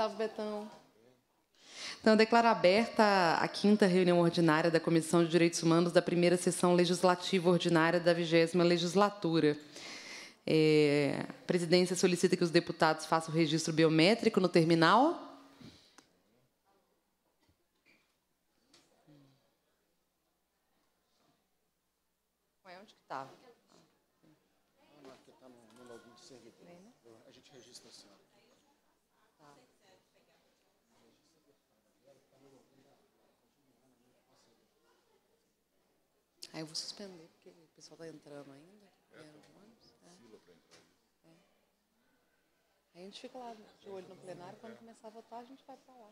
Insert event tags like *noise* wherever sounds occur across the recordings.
Salve, Betão. Então, eu declaro aberta a quinta reunião ordinária da Comissão de Direitos Humanos da primeira sessão legislativa ordinária da vigésima legislatura. É, a presidência solicita que os deputados façam o registro biométrico no terminal. eu vou suspender, porque o pessoal está entrando ainda. É, tá. né? é. a gente fica lá de olho no plenário, quando começar a votar, a gente vai para lá.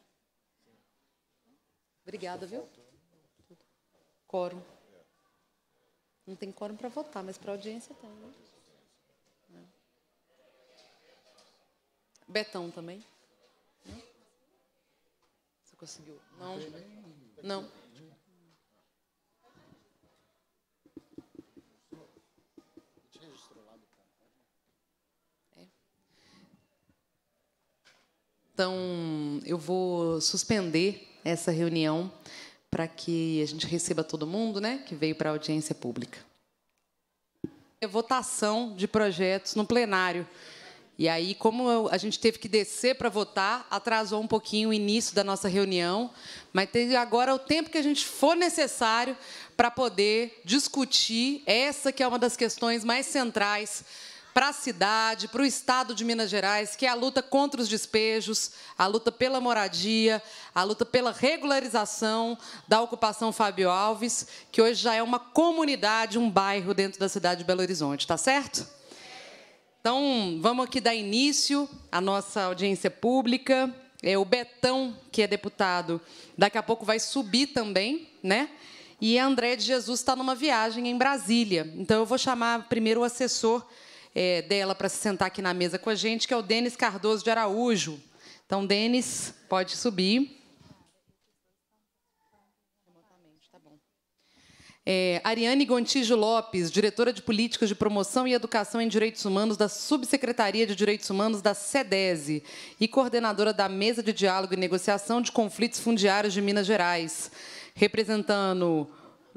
Obrigada, viu? Quórum. Não tem quórum para votar, mas para audiência tem, né? É. Betão também. Você conseguiu? Não. Não. Então, eu vou suspender essa reunião para que a gente receba todo mundo né, que veio para a audiência pública. É votação de projetos no plenário. E aí, como a gente teve que descer para votar, atrasou um pouquinho o início da nossa reunião, mas tem agora o tempo que a gente for necessário para poder discutir essa que é uma das questões mais centrais para a cidade, para o estado de Minas Gerais, que é a luta contra os despejos, a luta pela moradia, a luta pela regularização da ocupação Fábio Alves, que hoje já é uma comunidade, um bairro dentro da cidade de Belo Horizonte, está certo? Então, vamos aqui dar início à nossa audiência pública. É o Betão, que é deputado, daqui a pouco vai subir também, né? E André de Jesus está numa viagem em Brasília. Então, eu vou chamar primeiro o assessor é, dela para se sentar aqui na mesa com a gente, que é o Denis Cardoso de Araújo. Então, Denis, pode subir. É, Ariane Gontijo Lopes, diretora de Políticas de Promoção e Educação em Direitos Humanos da Subsecretaria de Direitos Humanos da SEDESE e coordenadora da Mesa de Diálogo e Negociação de Conflitos Fundiários de Minas Gerais, representando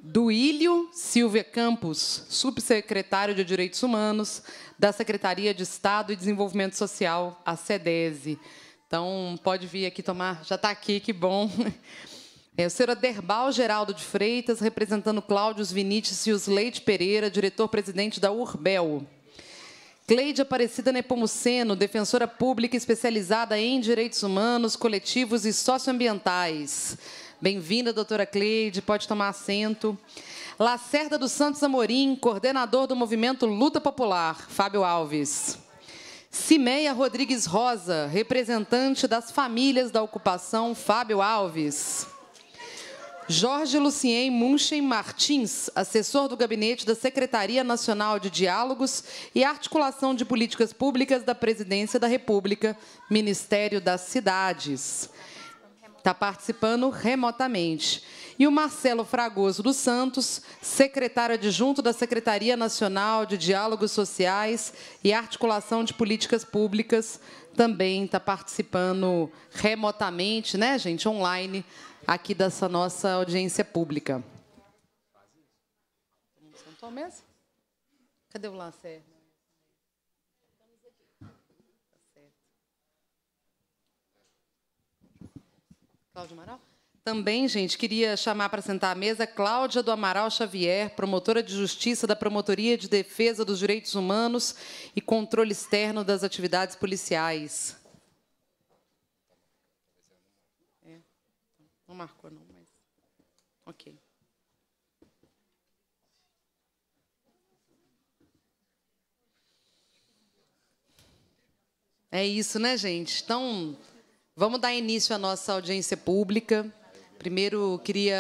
Duílio Silvia Campos, subsecretário de Direitos Humanos da Secretaria de Estado e Desenvolvimento Social, a SEDESE. Então, pode vir aqui tomar, já está aqui, que bom. É, o senhor Aderbal Geraldo de Freitas, representando Cláudio Vinícius Leite Pereira, diretor-presidente da Urbel. Cleide Aparecida Nepomuceno, defensora pública especializada em direitos humanos, coletivos e socioambientais. Bem-vinda, doutora Cleide, pode tomar assento. Lacerda dos Santos Amorim, coordenador do movimento Luta Popular, Fábio Alves. Cimeia Rodrigues Rosa, representante das famílias da ocupação, Fábio Alves. Jorge Lucien Munchen Martins, assessor do gabinete da Secretaria Nacional de Diálogos e Articulação de Políticas Públicas da Presidência da República, Ministério das Cidades está participando remotamente. E o Marcelo Fragoso dos Santos, secretário adjunto da Secretaria Nacional de Diálogos Sociais e Articulação de Políticas Públicas, também está participando remotamente, né, gente, online, aqui dessa nossa audiência pública. Cadê o Lacerda? Cláudio Amaral. Também, gente, queria chamar para sentar à mesa Cláudia do Amaral Xavier, promotora de justiça da Promotoria de Defesa dos Direitos Humanos e Controle Externo das Atividades Policiais. É. Não marcou, não, mas. Ok. É isso, né, gente? Então, Vamos dar início à nossa audiência pública. Primeiro, queria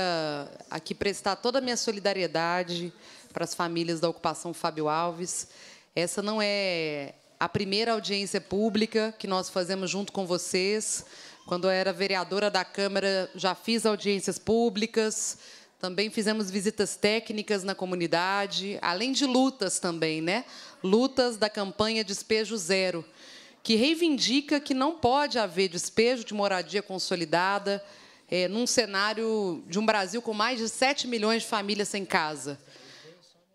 aqui prestar toda a minha solidariedade para as famílias da ocupação Fábio Alves. Essa não é a primeira audiência pública que nós fazemos junto com vocês. Quando eu era vereadora da Câmara, já fiz audiências públicas, também fizemos visitas técnicas na comunidade, além de lutas também, né? Lutas da campanha Despejo Zero que reivindica que não pode haver despejo de moradia consolidada é, num cenário de um Brasil com mais de 7 milhões de famílias sem casa.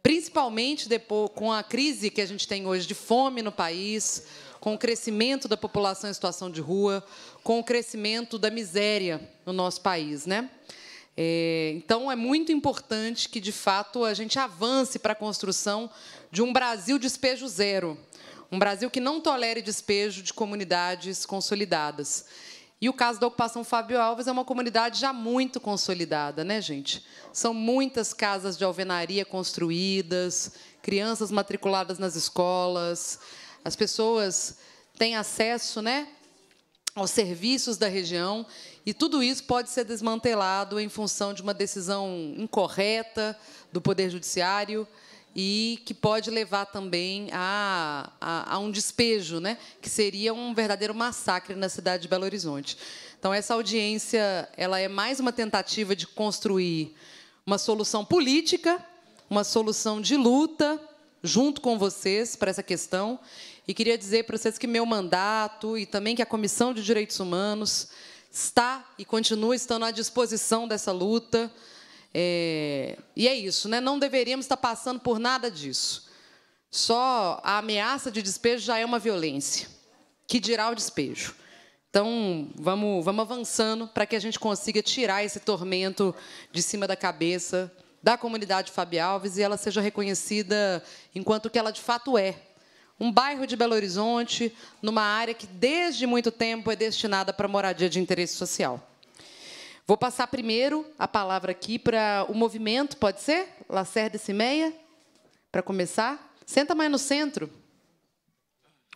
Principalmente depois, com a crise que a gente tem hoje de fome no país, com o crescimento da população em situação de rua, com o crescimento da miséria no nosso país. Né? É, então, é muito importante que, de fato, a gente avance para a construção de um Brasil despejo zero, um Brasil que não tolere despejo de comunidades consolidadas. E o caso da ocupação Fábio Alves é uma comunidade já muito consolidada, né, gente? São muitas casas de alvenaria construídas, crianças matriculadas nas escolas, as pessoas têm acesso, né, aos serviços da região, e tudo isso pode ser desmantelado em função de uma decisão incorreta do poder judiciário e que pode levar também a, a, a um despejo, né? que seria um verdadeiro massacre na cidade de Belo Horizonte. Então, essa audiência ela é mais uma tentativa de construir uma solução política, uma solução de luta, junto com vocês para essa questão. E queria dizer para vocês que meu mandato e também que a Comissão de Direitos Humanos está e continua estando à disposição dessa luta. É, e é isso, né? não deveríamos estar passando por nada disso. Só a ameaça de despejo já é uma violência. Que dirá o despejo? Então, vamos, vamos avançando para que a gente consiga tirar esse tormento de cima da cabeça da comunidade Fabi Alves e ela seja reconhecida enquanto que ela de fato é. Um bairro de Belo Horizonte, numa área que desde muito tempo é destinada para moradia de interesse social. Vou passar primeiro a palavra aqui para o movimento, pode ser? Lacerda e Cimeia, para começar. Senta mais no centro.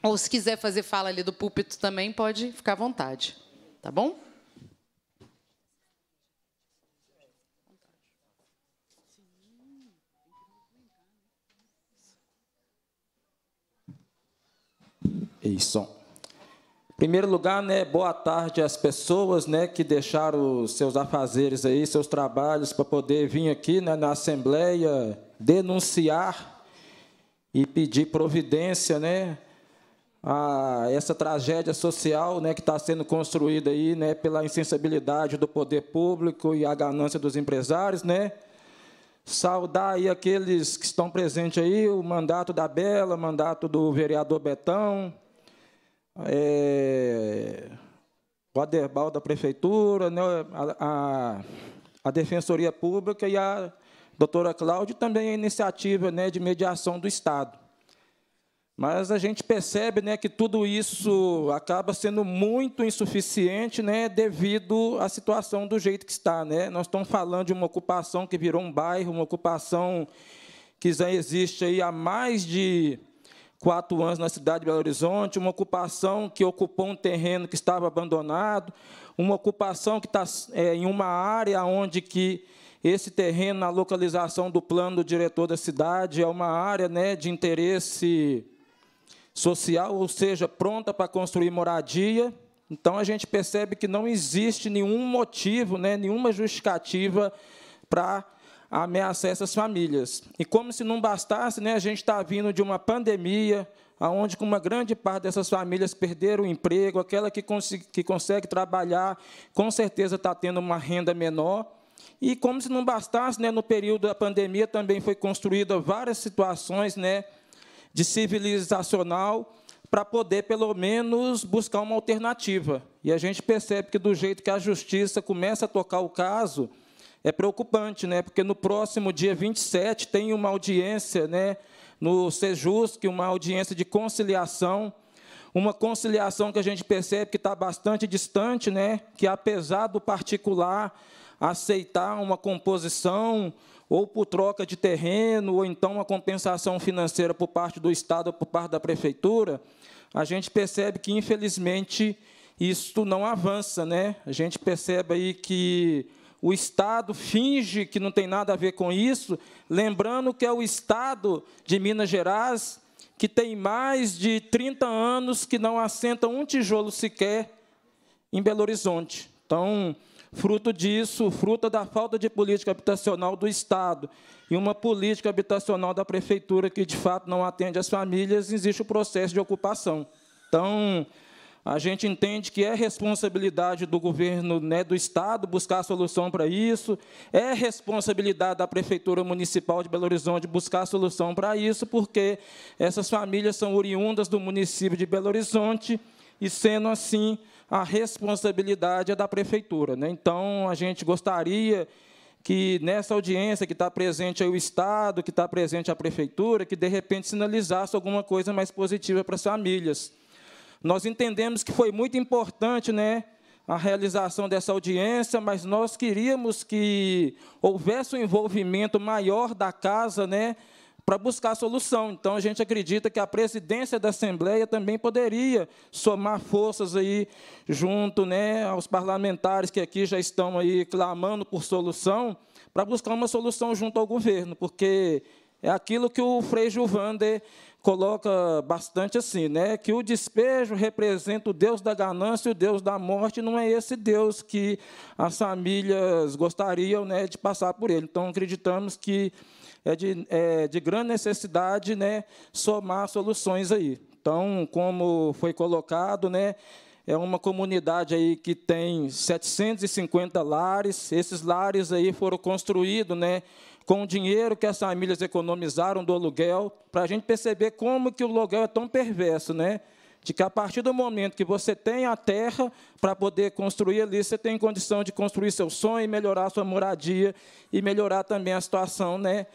Ou se quiser fazer fala ali do púlpito também, pode ficar à vontade. Tá bom? Ei, é som primeiro lugar, né, boa tarde às pessoas, né, que deixaram seus afazeres aí, seus trabalhos para poder vir aqui, né, na assembleia denunciar e pedir providência, né, a essa tragédia social, né, que está sendo construída aí, né, pela insensibilidade do poder público e a ganância dos empresários, né? saudar aí aqueles que estão presentes aí, o mandato da Bela, o mandato do vereador Betão, é, o Aderbal da Prefeitura, né, a, a, a, Defensoria Pública e a doutora Cláudia também a é iniciativa né, de mediação do Estado. Mas a gente percebe né, que tudo isso acaba sendo muito insuficiente né, devido à situação do jeito que está. Né? Nós estamos falando de uma ocupação que virou um bairro, uma ocupação que já existe aí há mais de quatro anos na cidade de Belo Horizonte, uma ocupação que ocupou um terreno que estava abandonado, uma ocupação que está é, em uma área onde que esse terreno, na localização do plano do diretor da cidade, é uma área né, de interesse social, ou seja, pronta para construir moradia. Então, a gente percebe que não existe nenhum motivo, né, nenhuma justificativa para ameaça essas famílias. E como se não bastasse, né, a gente está vindo de uma pandemia, onde uma grande parte dessas famílias perderam o emprego, aquela que, cons que consegue trabalhar, com certeza está tendo uma renda menor. E como se não bastasse, né, no período da pandemia também foi construída várias situações né, de civilizacional para poder, pelo menos, buscar uma alternativa. E a gente percebe que, do jeito que a justiça começa a tocar o caso, é preocupante, né? Porque no próximo dia 27 tem uma audiência, né, no Sejusc, uma audiência de conciliação, uma conciliação que a gente percebe que está bastante distante, né? Que apesar do particular aceitar uma composição ou por troca de terreno, ou então uma compensação financeira por parte do Estado ou por parte da Prefeitura, a gente percebe que, infelizmente, isso não avança. Né? A gente percebe aí que o Estado finge que não tem nada a ver com isso, lembrando que é o Estado de Minas Gerais que tem mais de 30 anos que não assenta um tijolo sequer em Belo Horizonte. Então, fruto disso, fruto da falta de política habitacional do Estado e uma política habitacional da prefeitura que de fato não atende as famílias, existe o processo de ocupação. Então, a gente entende que é responsabilidade do governo, né, do Estado, buscar solução para isso, é responsabilidade da Prefeitura Municipal de Belo Horizonte buscar solução para isso, porque essas famílias são oriundas do município de Belo Horizonte, e, sendo assim, a responsabilidade é da Prefeitura. Né? Então, a gente gostaria que nessa audiência que está presente o Estado, que está presente a Prefeitura, que de repente sinalizasse alguma coisa mais positiva para as famílias. Nós entendemos que foi muito importante, né? a realização dessa audiência, mas nós queríamos que houvesse um envolvimento maior da casa, né, para buscar solução. Então a gente acredita que a presidência da Assembleia também poderia somar forças aí junto, né, aos parlamentares que aqui já estão aí clamando por solução, para buscar uma solução junto ao governo, porque é aquilo que o Frei Gilvander coloca bastante assim, né? Que o despejo representa o Deus da ganância, o Deus da morte, não é esse Deus que as famílias gostariam, né, de passar por ele. Então acreditamos que é de, é de grande necessidade, né, somar soluções aí. Então, como foi colocado, né, é uma comunidade aí que tem 750 lares. Esses lares aí foram construídos, né, com o dinheiro que as famílias economizaram do aluguel, para a gente perceber como que o aluguel é tão perverso, né? De que a partir do momento que você tem a terra para poder construir ali, você tem condição de construir seu sonho, melhorar sua moradia e melhorar também a situação, né?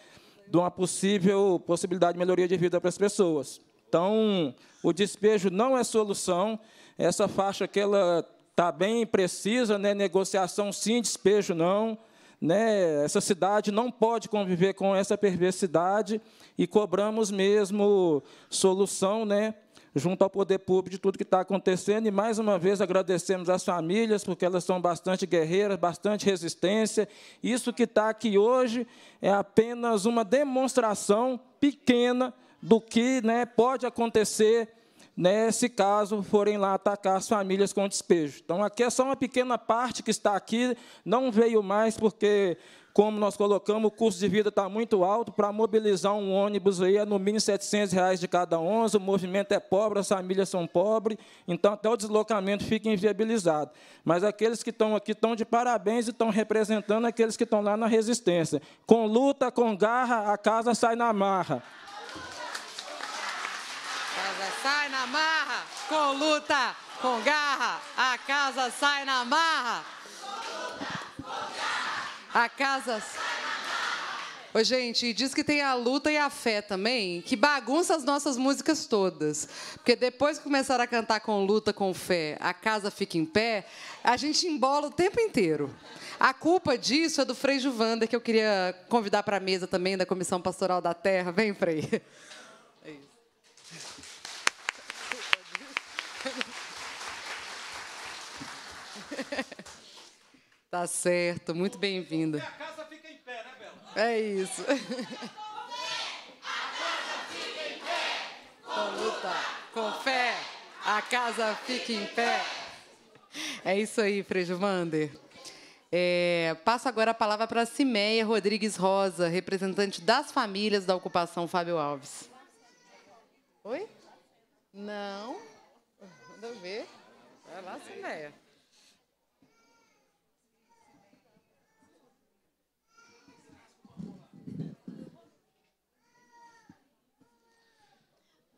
De uma possível possibilidade de melhoria de vida para as pessoas. Então, o despejo não é solução. Essa faixa que ela está bem precisa, né? Negociação sim, despejo não né, essa cidade não pode conviver com essa perversidade e cobramos mesmo solução, né, junto ao poder público de tudo que está acontecendo. E mais uma vez agradecemos às famílias, porque elas são bastante guerreiras, bastante resistência. Isso que está aqui hoje é apenas uma demonstração pequena do que né, pode acontecer nesse caso, forem lá atacar as famílias com despejo. Então, aqui é só uma pequena parte que está aqui, não veio mais porque, como nós colocamos, o custo de vida está muito alto, para mobilizar um ônibus aí é no mínimo R$ reais de cada onze, o movimento é pobre, as famílias são pobres, então até o deslocamento fica inviabilizado. Mas aqueles que estão aqui estão de parabéns e estão representando aqueles que estão lá na resistência. Com luta, com garra, a casa sai na marra sai na marra, com luta, com garra, a casa sai na marra. A casa. Oi, gente, diz que tem a luta e a fé também, que bagunça as nossas músicas todas. Porque depois que começaram a cantar com luta, com fé, a casa fica em pé, a gente embola o tempo inteiro. A culpa disso é do Frei Juvander, que eu queria convidar para a mesa também da Comissão Pastoral da Terra. Vem, Frei. Tá certo, muito bem-vinda. A casa fica em pé, né, Bela? É isso. A casa fica em pé. Com luta, com fé, a casa fica em pé. É isso aí, Frejumander. É, passo agora a palavra para Cimeia Rodrigues Rosa, representante das famílias da ocupação Fábio Alves. Oi? Não? Manda ver. Vai lá, Cimeia.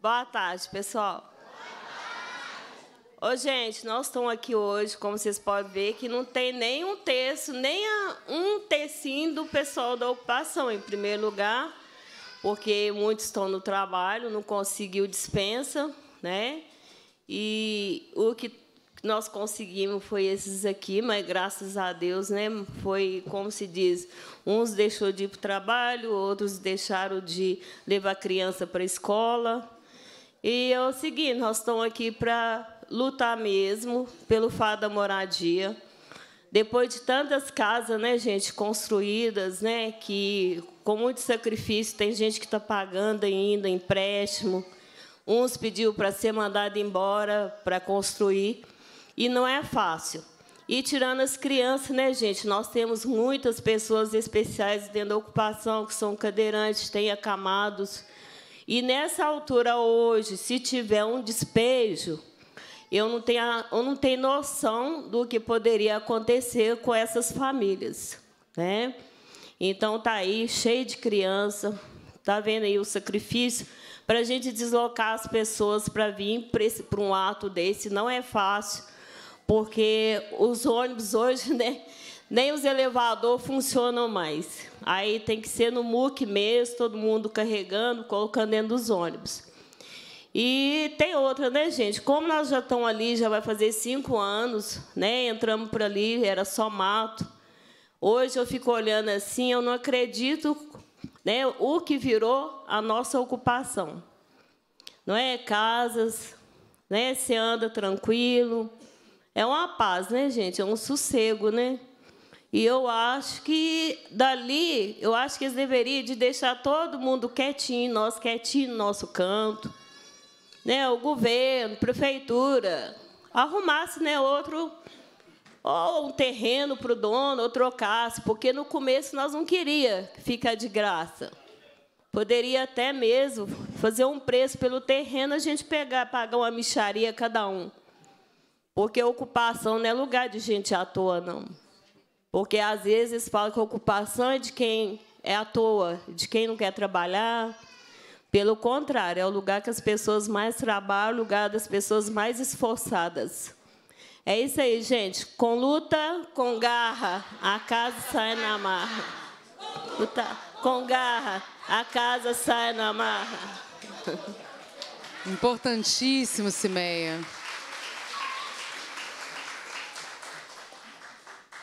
Boa tarde, pessoal. Boa tarde. Ô, gente, nós estamos aqui hoje, como vocês podem ver, que não tem nem um terço, nem um tecinho do pessoal da ocupação, em primeiro lugar, porque muitos estão no trabalho, não conseguiu dispensa, né? E o que nós conseguimos foi esses aqui, mas graças a Deus, né? Foi como se diz, uns deixou de ir para o trabalho, outros deixaram de levar a criança para a escola, e é o seguinte, nós estamos aqui para lutar mesmo pelo fato da moradia. Depois de tantas casas, né, gente, construídas, né, que com muito sacrifício tem gente que está pagando ainda empréstimo. Uns pediu para ser mandado embora para construir e não é fácil. E tirando as crianças, né, gente? Nós temos muitas pessoas especiais dentro da ocupação que são cadeirantes, têm acamados, e nessa altura hoje, se tiver um despejo, eu não tenho, eu não tenho noção do que poderia acontecer com essas famílias. Né? Então tá aí, cheio de criança, tá vendo aí o sacrifício para a gente deslocar as pessoas para vir para um ato desse não é fácil, porque os ônibus hoje, *laughs* né? nem os elevadores funcionam mais. Aí tem que ser no MUC mesmo, todo mundo carregando, colocando dentro dos ônibus. E tem outra, né, gente? Como nós já estamos ali, já vai fazer cinco anos, né? Entramos por ali, era só mato. Hoje eu fico olhando assim, eu não acredito né, o que virou a nossa ocupação. Não é casas, né? Você anda tranquilo. É uma paz, né, gente? É um sossego, né? E eu acho que dali, eu acho que eles deveriam de deixar todo mundo quietinho, nós quietinho no nosso canto. Né? O governo, prefeitura, arrumasse né, outro ou um terreno para o dono, ou trocasse, porque no começo nós não queria ficar de graça. Poderia até mesmo fazer um preço pelo terreno, a gente pegar, pagar uma micharia cada um. Porque ocupação não é lugar de gente à toa, não. Porque às vezes falam que a ocupação é de quem é à toa, de quem não quer trabalhar. Pelo contrário, é o lugar que as pessoas mais trabalham, o lugar das pessoas mais esforçadas. É isso aí, gente. Com luta, com garra, a casa sai na marra. Luta, com garra, a casa sai na marra. Importantíssimo, Cimeia.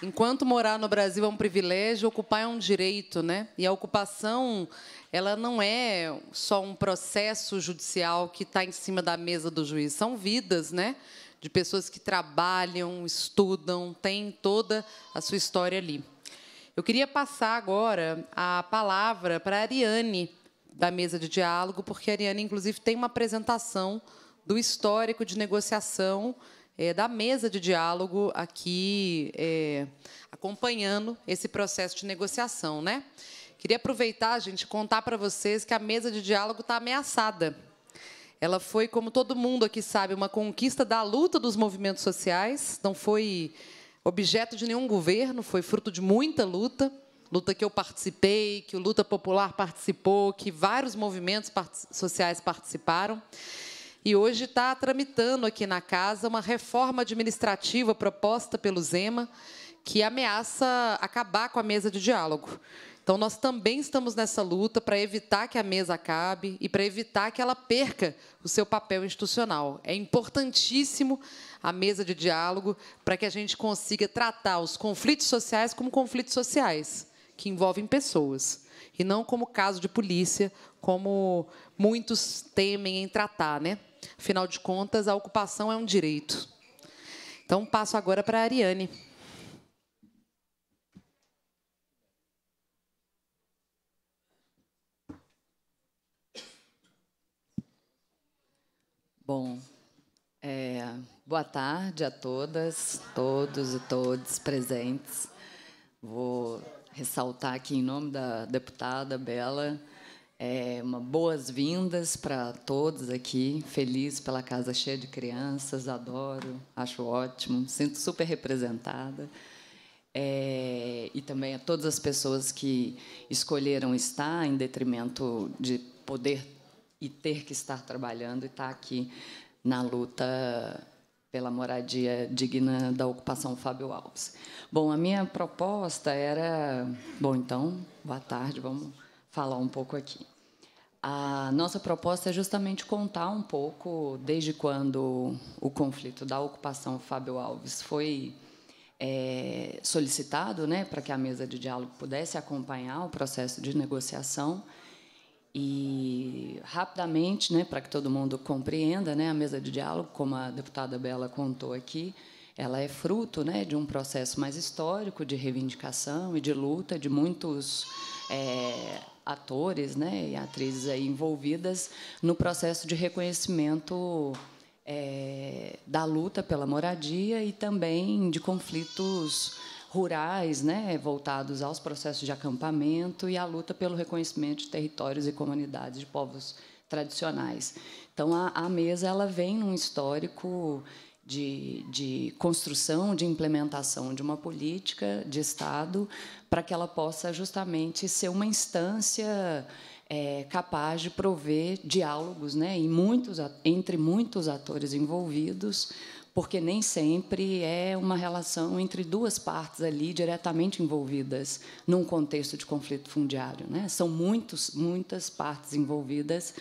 enquanto morar no Brasil é um privilégio, ocupar é um direito, né? E a ocupação, ela não é só um processo judicial que está em cima da mesa do juiz, são vidas, né? De pessoas que trabalham, estudam, têm toda a sua história ali. Eu queria passar agora a palavra para a Ariane, da mesa de diálogo, porque a Ariane, inclusive, tem uma apresentação do histórico de negociação é, da mesa de diálogo aqui é, acompanhando esse processo de negociação, né? Queria aproveitar, gente, contar para vocês que a mesa de diálogo está ameaçada. Ela foi, como todo mundo aqui sabe, uma conquista da luta dos movimentos sociais. Não foi objeto de nenhum governo, foi fruto de muita luta. Luta que eu participei, que o Luta Popular participou, que vários movimentos sociais participaram. E hoje está tramitando aqui na casa uma reforma administrativa proposta pelo Zema, que ameaça acabar com a mesa de diálogo. Então, nós também estamos nessa luta para evitar que a mesa acabe e para evitar que ela perca o seu papel institucional. É importantíssimo a mesa de diálogo para que a gente consiga tratar os conflitos sociais como conflitos sociais, que envolvem pessoas, e não como caso de polícia, como muitos temem em tratar, né? Afinal de contas, a ocupação é um direito. Então, passo agora para a Ariane. Bom, é, boa tarde a todas, todos e todos presentes. Vou ressaltar aqui, em nome da deputada Bela, é, Boas-vindas para todos aqui. Feliz pela casa cheia de crianças, adoro, acho ótimo, sinto super representada. É, e também a todas as pessoas que escolheram estar, em detrimento de poder e ter que estar trabalhando e estar tá aqui na luta pela moradia digna da ocupação Fábio Alves. Bom, a minha proposta era. Bom, então, boa tarde, vamos falar um pouco aqui. A nossa proposta é justamente contar um pouco desde quando o conflito da ocupação Fábio Alves foi é, solicitado né, para que a mesa de diálogo pudesse acompanhar o processo de negociação. E, rapidamente, né, para que todo mundo compreenda, né, a mesa de diálogo, como a deputada Bela contou aqui, ela é fruto né, de um processo mais histórico de reivindicação e de luta de muitos é, atores né, e atrizes aí envolvidas no processo de reconhecimento é, da luta pela moradia e também de conflitos rurais, né, voltados aos processos de acampamento e à luta pelo reconhecimento de territórios e comunidades de povos tradicionais. Então a, a mesa ela vem num histórico de, de construção, de implementação de uma política de Estado, para que ela possa justamente ser uma instância é, capaz de prover diálogos né, em muitos, entre muitos atores envolvidos, porque nem sempre é uma relação entre duas partes ali diretamente envolvidas num contexto de conflito fundiário, né? São muitos, muitas partes envolvidas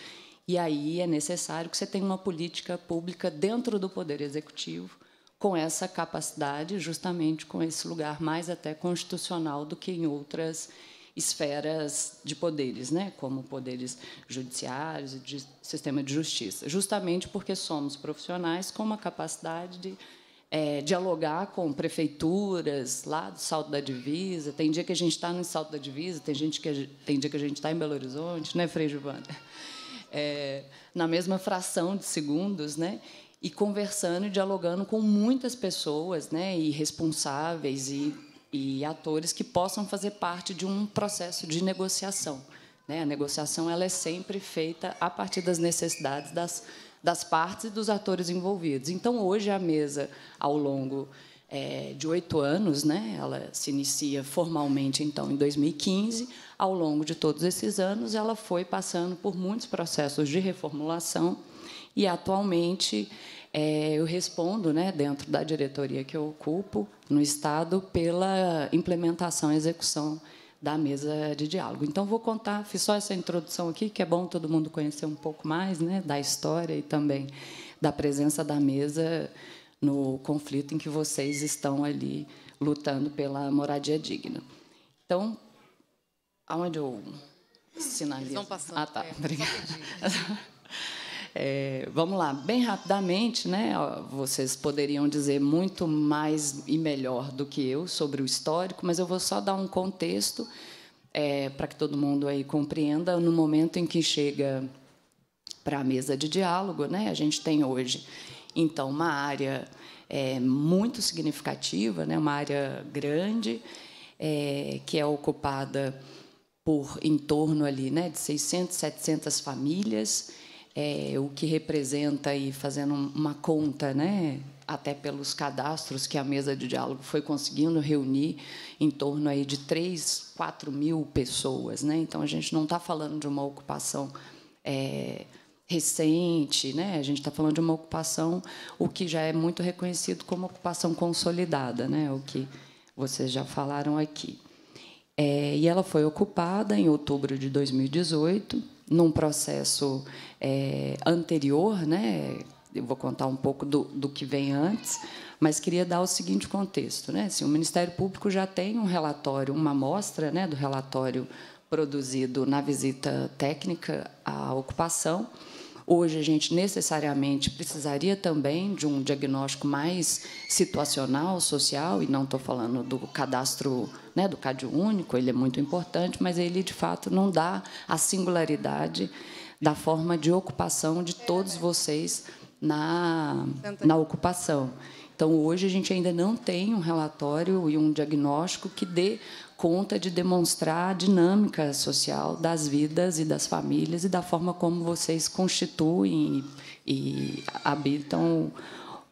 e aí é necessário que você tenha uma política pública dentro do Poder Executivo com essa capacidade, justamente com esse lugar mais até constitucional do que em outras esferas de poderes, né? como poderes judiciários e de sistema de justiça, justamente porque somos profissionais com uma capacidade de é, dialogar com prefeituras lá do Salto da Divisa. Tem dia que a gente está no Salto da Divisa, tem, gente que, tem dia que a gente está em Belo Horizonte, né, Frei Giovana? é, na mesma fração de segundos, né? E conversando, e dialogando com muitas pessoas, né? E responsáveis e, e atores que possam fazer parte de um processo de negociação. Né? A negociação ela é sempre feita a partir das necessidades das, das partes e dos atores envolvidos. Então, hoje, a mesa, ao longo é, de oito anos, né? Ela se inicia formalmente então em 2015. Ao longo de todos esses anos, ela foi passando por muitos processos de reformulação e atualmente é, eu respondo, né, dentro da diretoria que eu ocupo no estado, pela implementação e execução da mesa de diálogo. Então vou contar, fiz só essa introdução aqui, que é bom todo mundo conhecer um pouco mais, né, da história e também da presença da mesa no conflito em que vocês estão ali lutando pela moradia digna. Então, aonde eu sinalizo? Estão passando, ah, tá. É, Obrigada. *laughs* É, vamos lá, bem rapidamente, né? Vocês poderiam dizer muito mais e melhor do que eu sobre o histórico, mas eu vou só dar um contexto é, para que todo mundo aí compreenda. No momento em que chega para a mesa de diálogo, né? A gente tem hoje então, uma área é, muito significativa, né, uma área grande, é, que é ocupada por em torno ali, né, de 600, 700 famílias, é, o que representa, e fazendo uma conta, né, até pelos cadastros que a mesa de diálogo foi conseguindo reunir em torno aí de 3, 4 mil pessoas. Né? Então, a gente não está falando de uma ocupação é, recente, né? A gente está falando de uma ocupação, o que já é muito reconhecido como ocupação consolidada, né? O que vocês já falaram aqui. É, e ela foi ocupada em outubro de 2018, num processo é, anterior, né? Eu vou contar um pouco do, do que vem antes, mas queria dar o seguinte contexto, né? Assim, o Ministério Público já tem um relatório, uma amostra, né? Do relatório produzido na visita técnica à ocupação Hoje, a gente necessariamente precisaria também de um diagnóstico mais situacional, social, e não estou falando do cadastro, né, do CAD único, ele é muito importante, mas ele, de fato, não dá a singularidade da forma de ocupação de todos vocês na, na ocupação. Então, hoje, a gente ainda não tem um relatório e um diagnóstico que dê conta de demonstrar a dinâmica social das vidas e das famílias e da forma como vocês constituem e, e habitam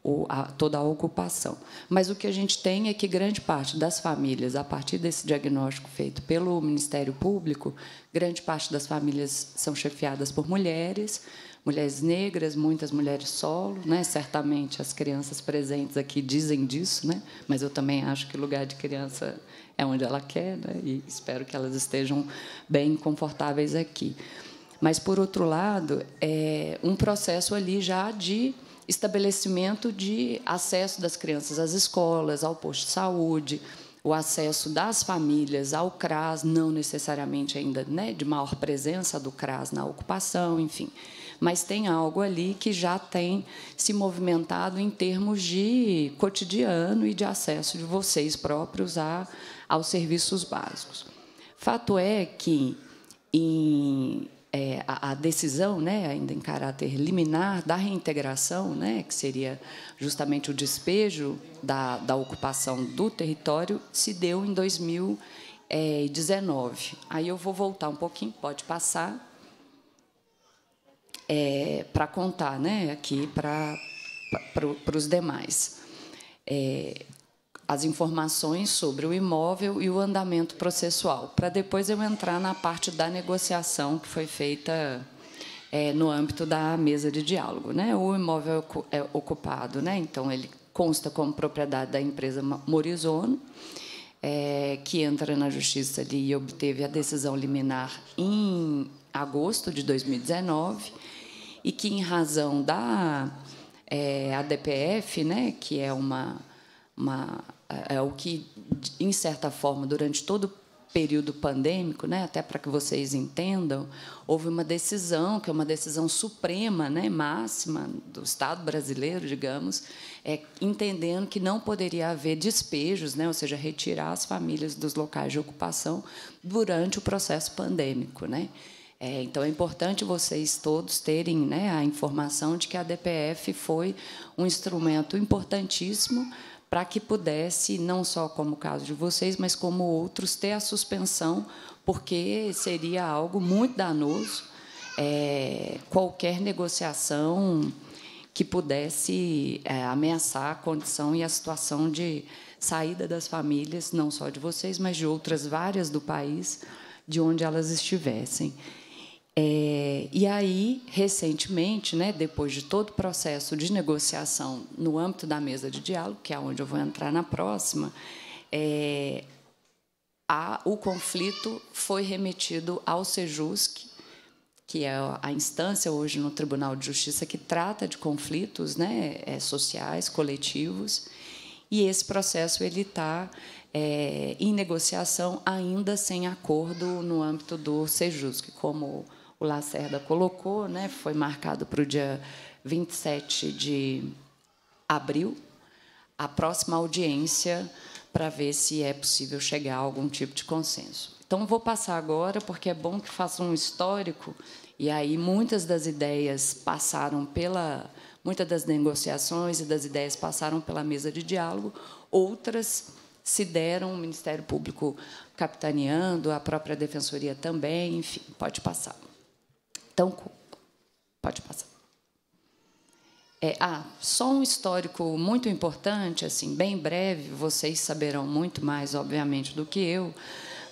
o, a, toda a ocupação. Mas o que a gente tem é que grande parte das famílias, a partir desse diagnóstico feito pelo Ministério Público, grande parte das famílias são chefiadas por mulheres, mulheres negras, muitas mulheres solo, né? Certamente as crianças presentes aqui dizem disso, né? Mas eu também acho que lugar de criança é onde ela quer, né? e espero que elas estejam bem confortáveis aqui. Mas, por outro lado, é um processo ali já de estabelecimento de acesso das crianças às escolas, ao posto de saúde, o acesso das famílias ao CRAS, não necessariamente ainda né, de maior presença do CRAS na ocupação, enfim. Mas tem algo ali que já tem se movimentado em termos de cotidiano e de acesso de vocês próprios a aos serviços básicos. Fato é que em, é, a, a, decisão, né, ainda em caráter liminar, da reintegração, né, que seria justamente o despejo da, da ocupação do território, se deu em 2019. Aí eu vou voltar um pouquinho, pode passar, é, para contar né, aqui para, para, para os demais. É, as informações sobre o imóvel e o andamento processual, para depois eu entrar na parte da negociação que foi feita é, no âmbito da mesa de diálogo. Né? O imóvel é, é ocupado, né? então ele consta como propriedade da empresa Morizono, é, que entra na justiça ali e obteve a decisão liminar em agosto de 2019 e que, em razão da é, ADPF, né, que é uma, uma é, é, o que, em certa forma, durante todo o período pandêmico, né, até para que vocês entendam, houve uma decisão, que é uma decisão suprema, né, máxima do Estado brasileiro, digamos, é, entendendo que não poderia haver despejos, né, ou seja, retirar as famílias dos locais de ocupação durante o processo pandêmico. Né. É, então, é importante vocês todos terem né, a informação de que a DPF foi um instrumento importantíssimo para que pudesse, não só como o caso de vocês, mas como outros, ter a suspensão, porque seria algo muito danoso é, qualquer negociação que pudesse é, ameaçar a condição e a situação de saída das famílias, não só de vocês, mas de outras várias do país, de onde elas estivessem. É, e aí, recentemente, né, depois de todo o processo de negociação no âmbito da mesa de diálogo, que é onde eu vou entrar na próxima, é, a, o conflito foi remetido ao SEJUSC, que é a instância hoje no Tribunal de Justiça que trata de conflitos né, é, sociais, coletivos, e esse processo ele está é, em negociação ainda sem acordo no âmbito do Sejusc, como o Lacerda colocou, né, foi marcado para o dia 27 de abril, a próxima audiência para ver se é possível chegar a algum tipo de consenso. Então, vou passar agora, porque é bom que faça um histórico, e aí muitas das ideias passaram pela. Muitas das negociações e das ideias passaram pela mesa de diálogo, outras se deram, o Ministério Público capitaneando, a própria Defensoria também, enfim, pode passar. Então, pode passar. É, ah, só um histórico muito importante, assim, bem breve, vocês saberão muito mais, obviamente, do que eu,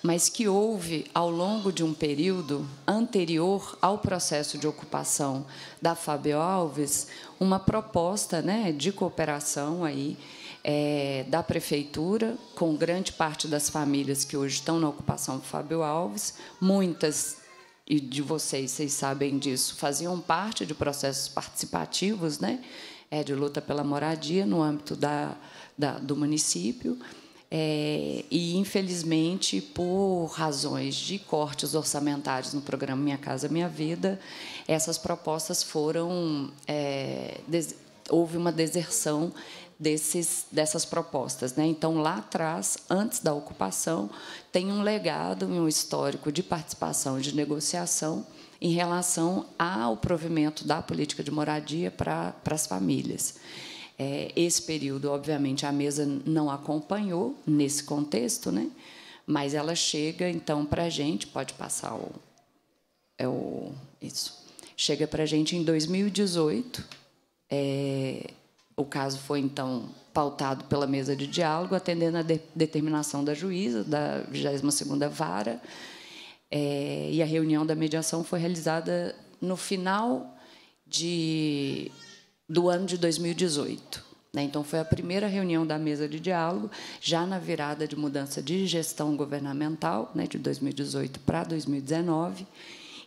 mas que houve ao longo de um período anterior ao processo de ocupação da Fábio Alves uma proposta né, de cooperação aí é, da prefeitura com grande parte das famílias que hoje estão na ocupação do Fábio Alves, muitas e de vocês, vocês sabem disso, faziam parte de processos participativos, né? É, de luta pela moradia no âmbito da, da do município. É, e, infelizmente, por razões de cortes orçamentários no programa Minha Casa Minha Vida, essas propostas foram. É, houve uma deserção desses, dessas propostas. Né? Então, lá atrás, antes da ocupação, tem um legado e um histórico de participação de negociação em relação ao provimento da política de moradia para, para as famílias. É, esse período, obviamente, a mesa não acompanhou nesse contexto, né? mas ela chega, então, para a gente, pode passar o... É o isso. Chega para a gente em 2018, é, o caso foi, então, pautado pela mesa de diálogo, atendendo à de determinação da juíza, da 22ª Vara, é, e a reunião da mediação foi realizada no final de, do ano de 2018. Né? Então, foi a primeira reunião da mesa de diálogo, já na virada de mudança de gestão governamental, né, de 2018 para 2019,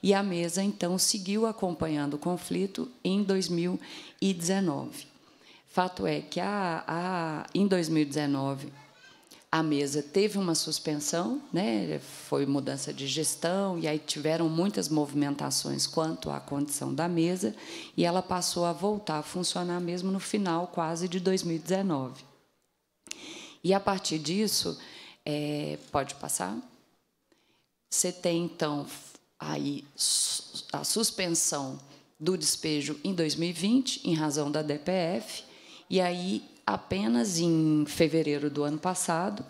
e a mesa, então, seguiu acompanhando o conflito em 2019. Fato é que a, a, em 2019 a mesa teve uma suspensão, né? foi mudança de gestão, e aí tiveram muitas movimentações quanto à condição da mesa, e ela passou a voltar a funcionar mesmo no final quase de 2019. E a partir disso, é, pode passar? Você tem, então, aí a suspensão do despejo em 2020, em razão da DPF, e aí, apenas em fevereiro do ano passado,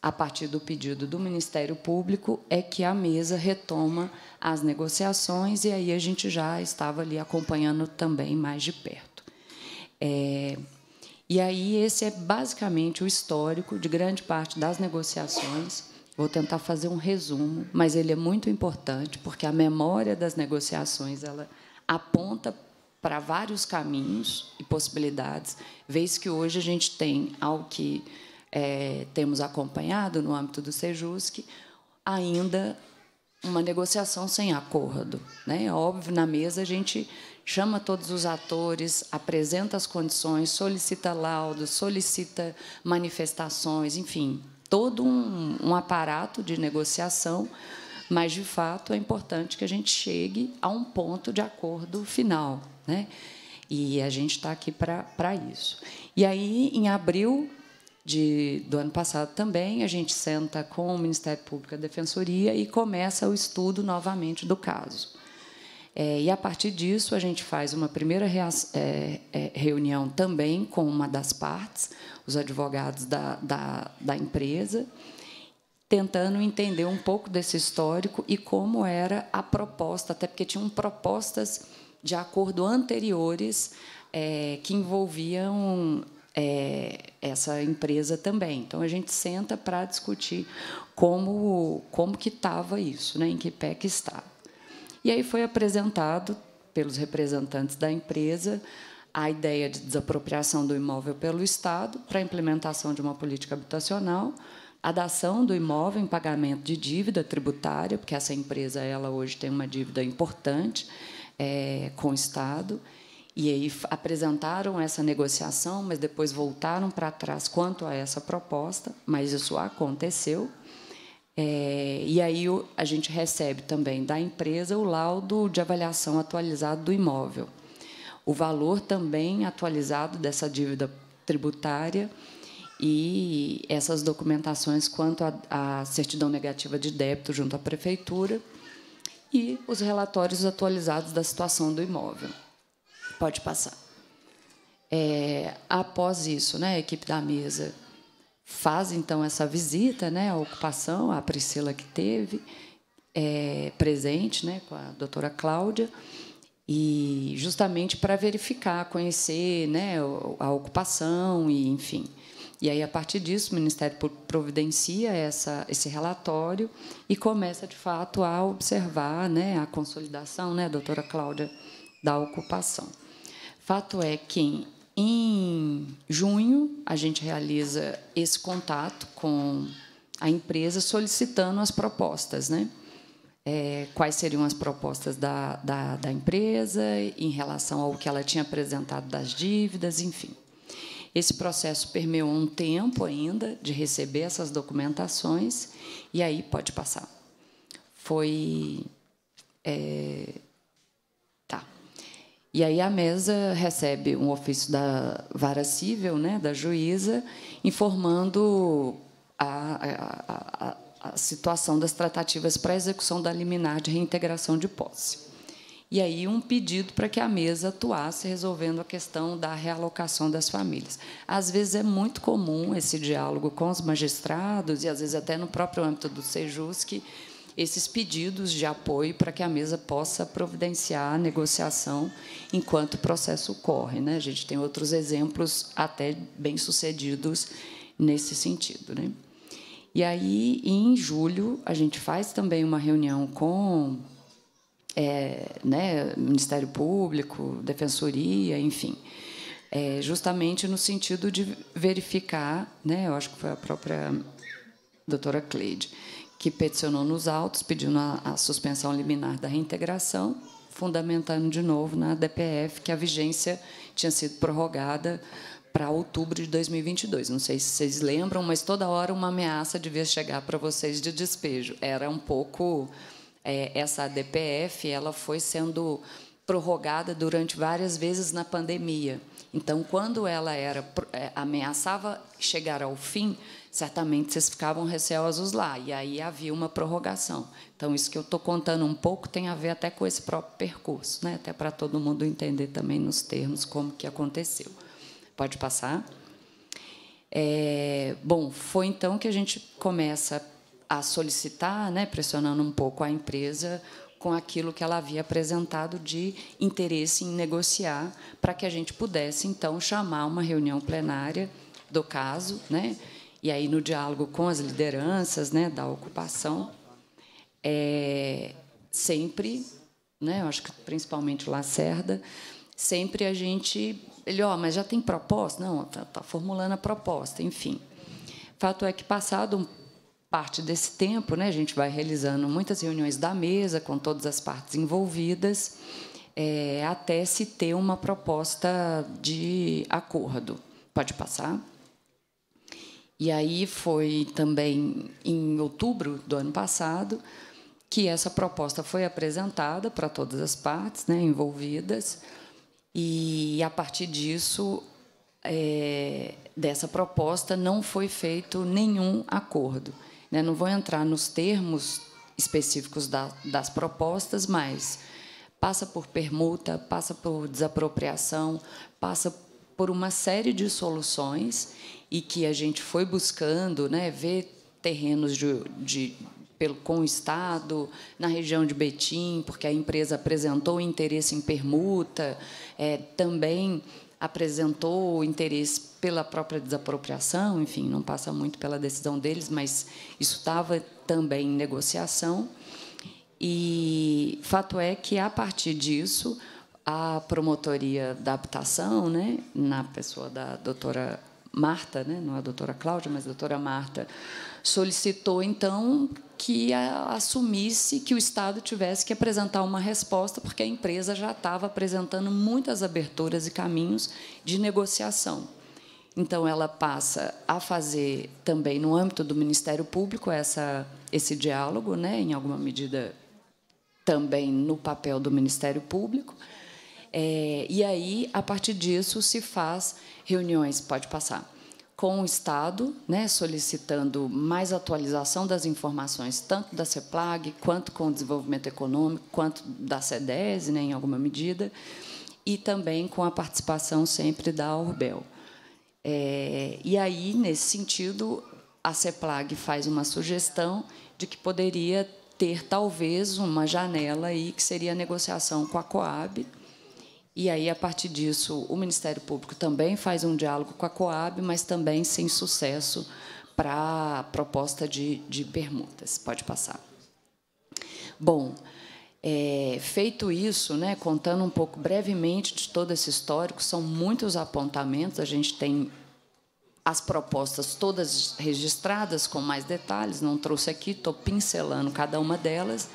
a partir do pedido do Ministério Público, é que a mesa retoma as negociações e aí a gente já estava ali acompanhando também mais de perto. É, e aí esse é basicamente o histórico de grande parte das negociações. Vou tentar fazer um resumo, mas ele é muito importante porque a memória das negociações ela aponta para vários caminhos e possibilidades, vez que hoje a gente tem ao que é, temos acompanhado no âmbito do Sejusc, ainda uma negociação sem acordo. Né? É óbvio, na mesa a gente chama todos os atores, apresenta as condições, solicita laudos, solicita manifestações, enfim, todo um, um aparato de negociação, mas, de fato, é importante que a gente chegue a um ponto de acordo final, né? E a gente está aqui para isso. E aí, em abril de, do ano passado também, a gente senta com o Ministério Público e a Defensoria e começa o estudo novamente do caso. É, e, a partir disso, a gente faz uma primeira é, é, reunião também com uma das partes, os advogados da, da, da empresa, tentando entender um pouco desse histórico e como era a proposta, até porque tinham propostas de acordo anteriores é, que envolviam é, essa empresa também. Então, a gente senta para discutir como, como que estava isso, né, em que pé que estava. E aí foi apresentado pelos representantes da empresa a ideia de desapropriação do imóvel pelo Estado para a implementação de uma política habitacional, a dação do imóvel em pagamento de dívida tributária, porque essa empresa ela hoje tem uma dívida importante, é, com o Estado. E aí apresentaram essa negociação, mas depois voltaram para trás quanto a essa proposta, mas isso aconteceu. É, e aí a gente recebe também da empresa o laudo de avaliação atualizado do imóvel, o valor também atualizado dessa dívida tributária e essas documentações quanto à certidão negativa de débito junto à prefeitura e os relatórios atualizados da situação do imóvel. Pode passar. É, após isso, né, a equipe da mesa faz então essa visita, né, à ocupação, a Priscila que teve é, presente, né, com a doutora Cláudia e justamente para verificar, conhecer, né, a ocupação e enfim. E aí, a partir disso, o Ministério providencia essa, esse relatório e começa, de fato, a observar né, a consolidação, né, doutora Cláudia, da ocupação. Fato é que, em junho, a gente realiza esse contato com a empresa solicitando as propostas, né? É, quais seriam as propostas da, da, da empresa em relação ao que ela tinha apresentado das dívidas, enfim. Esse processo permeou um tempo ainda de receber essas documentações, e aí pode passar. Foi. É, tá. E aí a mesa recebe um ofício da vara civil, né, da juíza, informando a, a, a, a situação das tratativas para execução da liminar de reintegração de posse e aí um pedido para que a mesa atuasse resolvendo a questão da realocação das famílias. Às vezes é muito comum esse diálogo com os magistrados e às vezes até no próprio âmbito do Sejusc esses pedidos de apoio para que a mesa possa providenciar a negociação enquanto o processo corre. Né? A gente tem outros exemplos até bem-sucedidos nesse sentido. Né? E aí, em julho, a gente faz também uma reunião com é, né, Ministério Público, Defensoria, enfim, é, justamente no sentido de verificar, né, eu acho que foi a própria doutora Cleide, que peticionou nos autos, pedindo a, a suspensão liminar da reintegração, fundamentando de novo na DPF que a vigência tinha sido prorrogada para outubro de 2022. Não sei se vocês lembram, mas toda hora uma ameaça devia chegar para vocês de despejo. Era um pouco é, essa ADPF ela foi sendo prorrogada durante várias vezes na pandemia. Então, quando ela era é, ameaçava chegar ao fim, certamente vocês ficavam receosos lá, e aí havia uma prorrogação. Então, isso que eu estou contando um pouco tem a ver até com esse próprio percurso, né? até para todo mundo entender também nos termos como que aconteceu. Pode passar? É, bom, foi então que a gente começa a solicitar, né, pressionando um pouco a empresa com aquilo que ela havia apresentado de interesse em negociar, para que a gente pudesse, então, chamar uma reunião plenária do caso, né? e aí no diálogo com as lideranças né, da ocupação, é, sempre, né, eu acho que principalmente o Lacerda, sempre a gente. Ele, ó, oh, mas já tem proposta? Não, está tá formulando a proposta, enfim. Fato é que, passado um parte desse tempo, né, a gente vai realizando muitas reuniões da mesa com todas as partes envolvidas, é, até se ter uma proposta de acordo. Pode passar. E aí foi também em outubro do ano passado que essa proposta foi apresentada para todas as partes né, envolvidas, e a partir disso é, dessa proposta não foi feito nenhum acordo. Né? Não vou entrar nos termos específicos das propostas, mas passa por permuta, passa por desapropriação, passa por uma série de soluções e que a gente foi buscando, né, ver terrenos de, de pelo, com o Estado, na região de Betim, porque a empresa apresentou interesse em permuta, é, também apresentou interesse pela própria desapropriação, enfim, não passa muito pela decisão deles, mas isso estava também em negociação. E fato é que, a partir disso, a promotoria da habitação, né, na pessoa da doutora Marta, né, não a doutora Cláudia, mas a doutora Marta, solicitou, então, que assumisse que o Estado tivesse que apresentar uma resposta, porque a empresa já estava apresentando muitas aberturas e caminhos de negociação. Então, ela passa a fazer também, no âmbito do Ministério Público, essa, esse diálogo, né, em alguma medida também no papel do Ministério Público. É, e aí, a partir disso, se faz reuniões. Pode passar com o Estado, né, solicitando mais atualização das informações, tanto da CEPLAG, quanto com o desenvolvimento econômico, quanto da CEDES, né, em alguma medida, e também com a participação sempre da Orbel. É, e aí, nesse sentido, a CEPLAG faz uma sugestão de que poderia ter, talvez, uma janela aí, que seria a negociação com a COAB, e aí, a partir disso, o Ministério Público também faz um diálogo com a Coab, mas também sem sucesso para a proposta de, de permutas. Pode passar. Bom, é, feito isso, né, contando um pouco brevemente de todo esse histórico, são muitos apontamentos, a gente tem as propostas todas registradas com mais detalhes, não trouxe aqui, estou pincelando cada uma delas.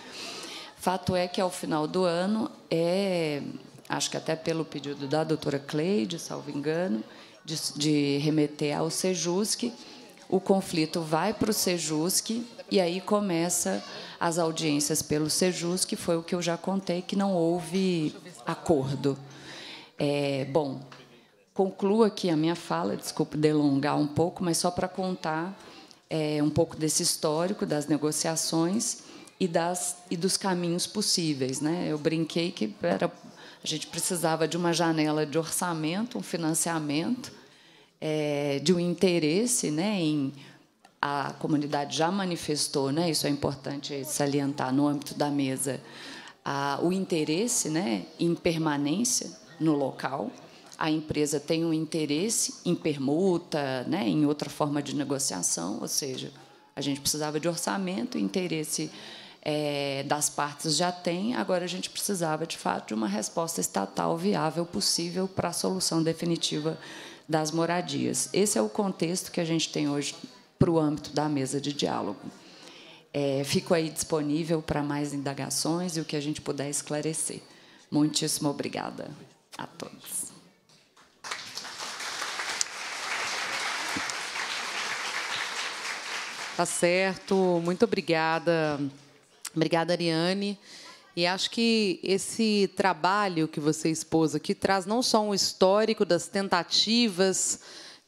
Fato é que, ao final do ano, é, acho que até pelo pedido da doutora Cleide, salvo engano, de, de remeter ao Sejusc. O conflito vai para o Sejusc e aí começa as audiências pelo Sejusc, que foi o que eu já contei, que não houve acordo. É, bom, concluo aqui a minha fala, desculpe delongar um pouco, mas só para contar é, um pouco desse histórico das negociações e, das, e dos caminhos possíveis. Né? Eu brinquei que era a gente precisava de uma janela de orçamento, um financiamento, é, de um interesse né, em. A comunidade já manifestou, né, isso é importante salientar no âmbito da mesa, a, o interesse né, em permanência no local. A empresa tem um interesse em permuta, né, em outra forma de negociação, ou seja, a gente precisava de orçamento, interesse é, das partes já tem, agora a gente precisava, de fato, de uma resposta estatal viável possível para a solução definitiva das moradias. Esse é o contexto que a gente tem hoje para o âmbito da mesa de diálogo. É, fico aí disponível para mais indagações e o que a gente puder esclarecer. Muitíssimo obrigada a todos. Tá certo, muito obrigada. Obrigada, Ariane. E acho que esse trabalho que você expôs aqui traz não só um histórico das tentativas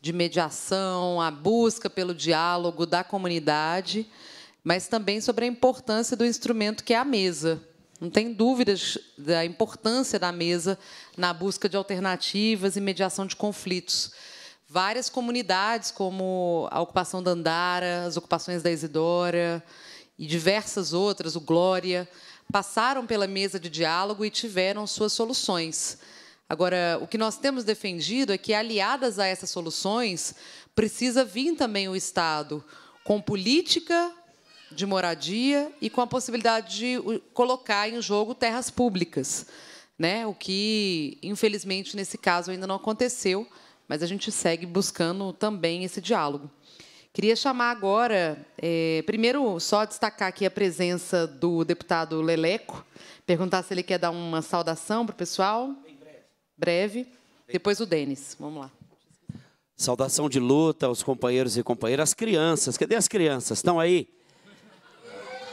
de mediação, a busca pelo diálogo da comunidade, mas também sobre a importância do instrumento que é a mesa. Não tem dúvidas da importância da mesa na busca de alternativas e mediação de conflitos. Várias comunidades, como a ocupação da Andara, as ocupações da Isidora, e diversas outras, o Glória, passaram pela mesa de diálogo e tiveram suas soluções. Agora, o que nós temos defendido é que, aliadas a essas soluções, precisa vir também o Estado com política de moradia e com a possibilidade de colocar em jogo terras públicas, né? O que, infelizmente, nesse caso ainda não aconteceu, mas a gente segue buscando também esse diálogo. Queria chamar agora, é, primeiro, só destacar aqui a presença do deputado Leleco, perguntar se ele quer dar uma saudação para o pessoal. Bem breve. breve. Depois o Denis. Vamos lá. Saudação de luta aos companheiros e companheiras, as crianças. Cadê as crianças? Estão aí?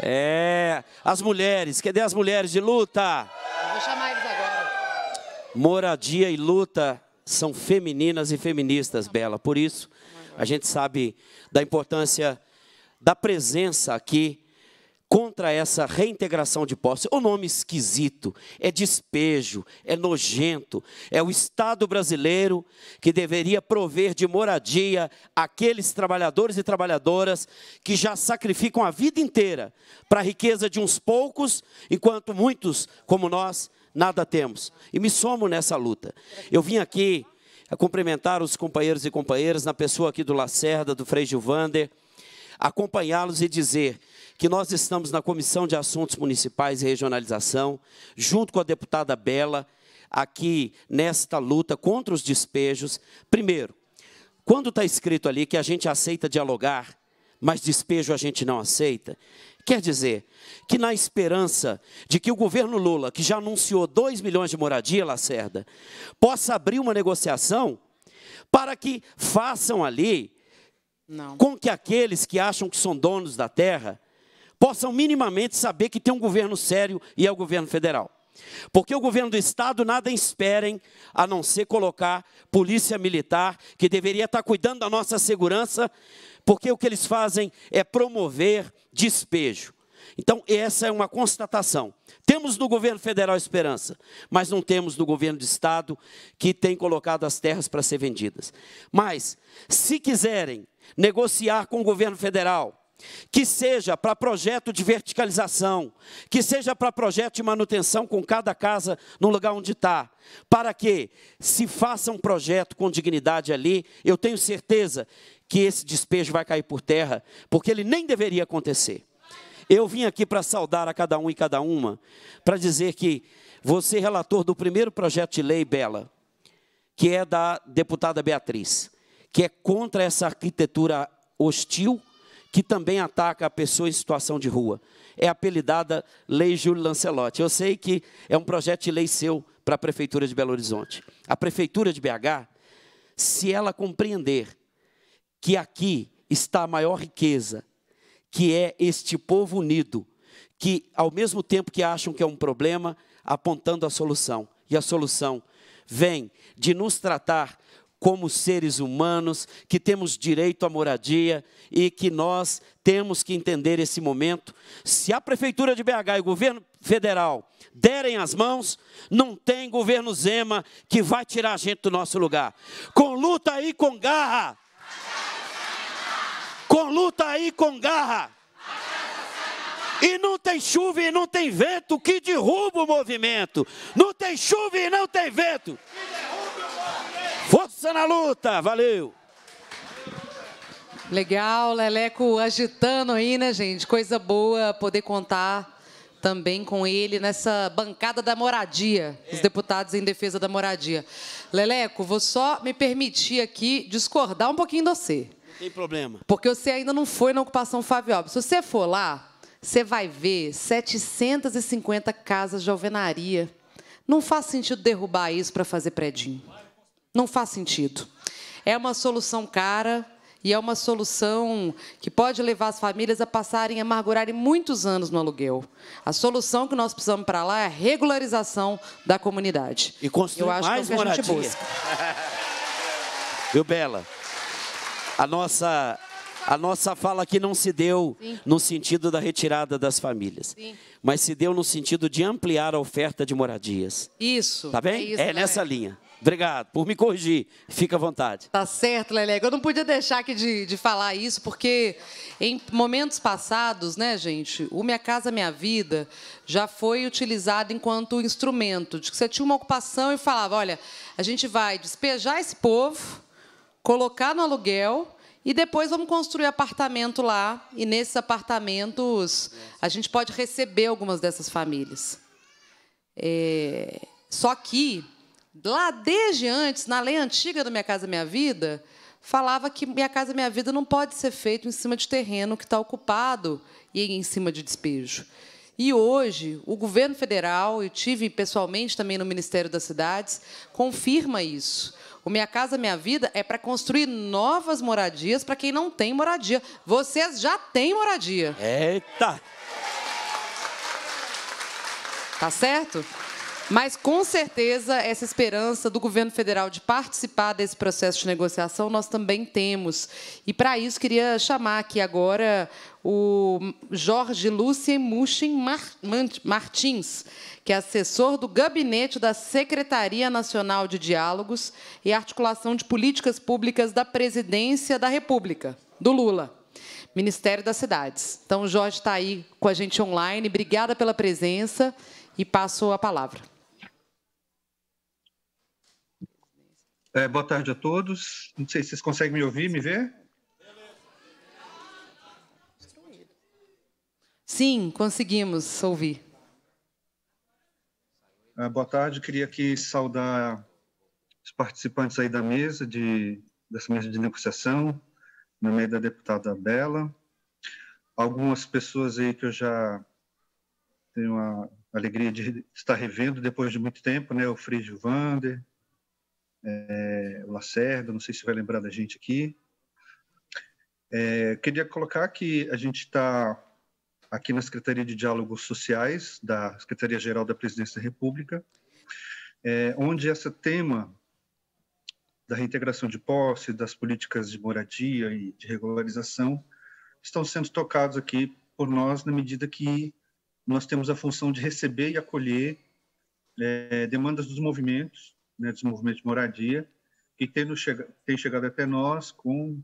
É, as mulheres. Cadê as mulheres de luta? Eu vou chamar eles agora. Moradia e luta são femininas e feministas, Bela. Por isso, a gente sabe da importância da presença aqui contra essa reintegração de posse. O é nome esquisito, é despejo, é nojento, é o Estado brasileiro que deveria prover de moradia aqueles trabalhadores e trabalhadoras que já sacrificam a vida inteira para a riqueza de uns poucos, enquanto muitos, como nós, nada temos. E me somo nessa luta. Eu vim aqui a cumprimentar os companheiros e companheiras, na pessoa aqui do Lacerda, do Frei Gilvander, acompanhá-los e dizer que nós estamos na Comissão de Assuntos Municipais e Regionalização, junto com a deputada Bela, aqui nesta luta contra os despejos. Primeiro, quando está escrito ali que a gente aceita dialogar, mas despejo a gente não aceita, Quer dizer que, na esperança de que o governo Lula, que já anunciou 2 milhões de moradia, Lacerda, possa abrir uma negociação para que façam ali Não. com que aqueles que acham que são donos da terra possam minimamente saber que tem um governo sério e é o governo federal. Porque o governo do Estado nada esperem a não ser colocar polícia militar, que deveria estar cuidando da nossa segurança, porque o que eles fazem é promover despejo. Então, essa é uma constatação. Temos no governo federal esperança, mas não temos no governo de estado que tem colocado as terras para ser vendidas. Mas, se quiserem negociar com o governo federal que seja para projeto de verticalização, que seja para projeto de manutenção com cada casa no lugar onde está, para que se faça um projeto com dignidade ali, eu tenho certeza que esse despejo vai cair por terra, porque ele nem deveria acontecer. Eu vim aqui para saudar a cada um e cada uma, para dizer que você, é relator do primeiro projeto de lei, Bela, que é da deputada Beatriz, que é contra essa arquitetura hostil que também ataca a pessoa em situação de rua. É apelidada Lei Júlio Lancelotti. Eu sei que é um projeto de lei seu para a Prefeitura de Belo Horizonte. A Prefeitura de BH, se ela compreender que aqui está a maior riqueza, que é este povo unido, que ao mesmo tempo que acham que é um problema, apontando a solução. E a solução vem de nos tratar como seres humanos, que temos direito à moradia e que nós temos que entender esse momento. Se a Prefeitura de BH e o governo federal derem as mãos, não tem governo Zema que vai tirar a gente do nosso lugar. Com luta e com garra. Com luta e com garra. E não tem chuva e não tem vento que derruba o movimento. Não tem chuva e não tem vento força na luta. Valeu! Legal, Leleco agitando aí, né, gente? Coisa boa poder contar também com ele nessa bancada da moradia, é. os deputados em defesa da moradia. Leleco, vou só me permitir aqui discordar um pouquinho de você. Não tem problema. Porque você ainda não foi na ocupação Faviópolis. Se você for lá, você vai ver 750 casas de alvenaria. Não faz sentido derrubar isso para fazer predinho. Não faz sentido. É uma solução cara e é uma solução que pode levar as famílias a passarem a amargurarem muitos anos no aluguel. A solução que nós precisamos para lá é a regularização da comunidade. E construir Eu acho mais que é o que moradia. a gente busca. *laughs* Viu, Bela? A nossa a nossa fala aqui não se deu Sim. no sentido da retirada das famílias, Sim. mas se deu no sentido de ampliar a oferta de moradias. Isso. Tá bem? É, isso, é nessa é. linha. Obrigado por me corrigir. Fica à vontade. Tá certo, Lele. Eu não podia deixar aqui de, de falar isso, porque em momentos passados, né, gente, o Minha Casa Minha Vida já foi utilizado enquanto instrumento, de que você tinha uma ocupação e falava, olha, a gente vai despejar esse povo, colocar no aluguel e depois vamos construir apartamento lá, e nesses apartamentos a gente pode receber algumas dessas famílias. É... Só que Lá desde antes, na lei antiga do Minha Casa Minha Vida, falava que Minha Casa Minha Vida não pode ser feito em cima de terreno que está ocupado e em cima de despejo. E hoje, o governo federal, eu tive pessoalmente também no Ministério das Cidades, confirma isso. O Minha Casa Minha Vida é para construir novas moradias para quem não tem moradia. Vocês já têm moradia. Eita! Tá certo? Mas, com certeza, essa esperança do governo federal de participar desse processo de negociação nós também temos. E, para isso, queria chamar aqui agora o Jorge Lúcia Mushin Martins, que é assessor do gabinete da Secretaria Nacional de Diálogos e Articulação de Políticas Públicas da Presidência da República, do Lula. Ministério das Cidades. Então, o Jorge está aí com a gente online. Obrigada pela presença e passo a palavra. É, boa tarde a todos. Não sei se vocês conseguem me ouvir, me ver. Sim, conseguimos ouvir. É, boa tarde. Queria aqui saudar os participantes aí da mesa de dessa mesa de negociação, na meio da deputada Bela, algumas pessoas aí que eu já tenho a alegria de estar revendo depois de muito tempo, né? O Frígio Vander, é, o Lacerda, não sei se vai lembrar da gente aqui. É, queria colocar que a gente está aqui na Secretaria de Diálogos Sociais da Secretaria-Geral da Presidência da República, é, onde esse tema da reintegração de posse, das políticas de moradia e de regularização estão sendo tocados aqui por nós na medida que nós temos a função de receber e acolher é, demandas dos movimentos né, dos movimentos de moradia, que tem, no, tem chegado até nós com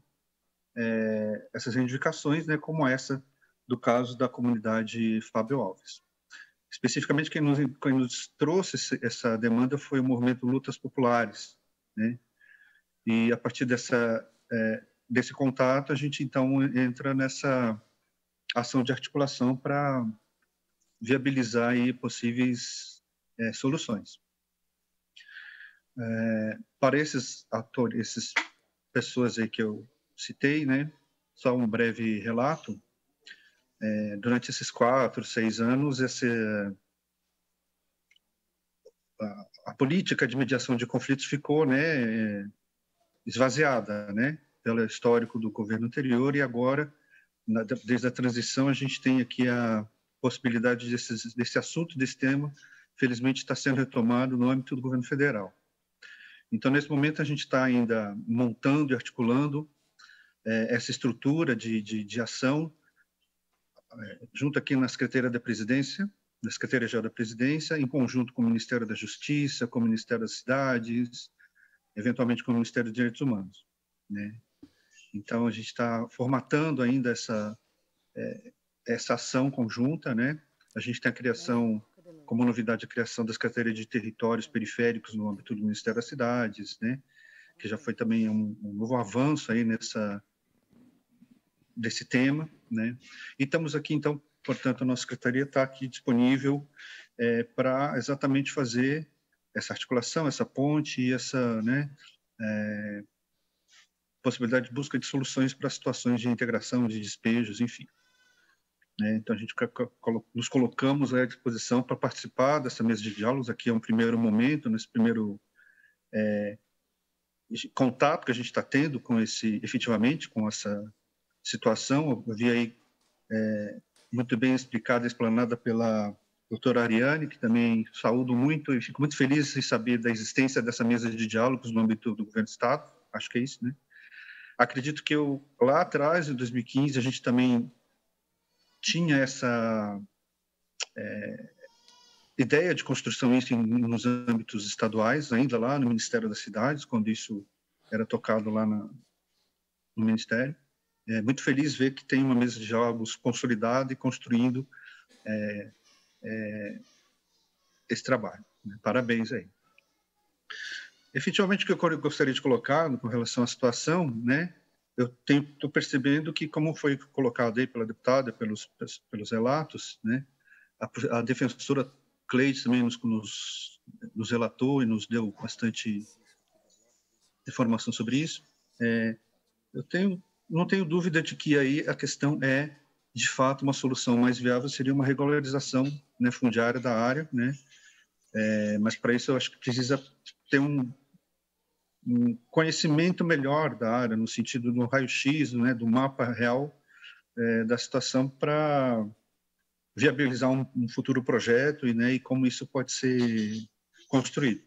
é, essas reivindicações, né, como essa do caso da comunidade Fábio Alves. Especificamente, quem nos, quem nos trouxe essa demanda foi o movimento Lutas Populares. Né? E a partir dessa, é, desse contato, a gente então entra nessa ação de articulação para viabilizar aí possíveis é, soluções. É, para esses atores, essas pessoas aí que eu citei, né? Só um breve relato. É, durante esses quatro, seis anos, essa, a, a, política de mediação de conflitos ficou, né? Esvaziada, né? Pelo histórico do governo anterior e agora, na, desde a transição, a gente tem aqui a possibilidade desse, desse assunto, desse tema, felizmente está sendo retomado no âmbito do governo federal. Então, nesse momento, a gente está ainda montando e articulando é, essa estrutura de, de, de ação, é, junto aqui na Secretaria da Presidência, na Secretaria-Geral da Presidência, em conjunto com o Ministério da Justiça, com o Ministério das Cidades, eventualmente com o Ministério dos Direitos Humanos. Né? Então, a gente está formatando ainda essa, é, essa ação conjunta, né? A gente tem a criação como novidade a criação da Secretaria de Territórios Periféricos no âmbito do Ministério das Cidades, né, que já foi também um, um novo avanço aí nessa desse tema, né? E estamos aqui então, portanto, a nossa secretaria está aqui disponível é, para exatamente fazer essa articulação, essa ponte e essa, né, é, possibilidade de busca de soluções para situações de integração, de despejos, enfim. Né? Então, a gente nos colocamos à disposição para participar dessa mesa de diálogos. Aqui é um primeiro momento, nesse primeiro é, contato que a gente está tendo com esse, efetivamente, com essa situação. Eu vi aí é, muito bem explicada, explanada pela doutora Ariane, que também saúdo muito e fico muito feliz em saber da existência dessa mesa de diálogos no âmbito do governo do Estado. Acho que é isso, né? Acredito que eu, lá atrás, em 2015, a gente também tinha essa é, ideia de construção isso nos âmbitos estaduais, ainda lá no Ministério das Cidades, quando isso era tocado lá na, no Ministério. É muito feliz ver que tem uma mesa de jogos consolidada e construindo é, é, esse trabalho. Né? Parabéns aí. Efetivamente, o que eu gostaria de colocar com relação à situação, né, eu estou percebendo que, como foi colocado aí pela deputada, pelos, pelos relatos, né, a, a defensora Cleide também nos, nos, nos, relatou e nos deu bastante informação sobre isso. É, eu tenho, não tenho dúvida de que aí a questão é, de fato, uma solução mais viável seria uma regularização né, fundiária da área, né? É, mas para isso eu acho que precisa ter um, um conhecimento melhor da área, no sentido do raio-x, né, do mapa real é, da situação para viabilizar um, um, futuro projeto e, né, e como isso pode ser construído.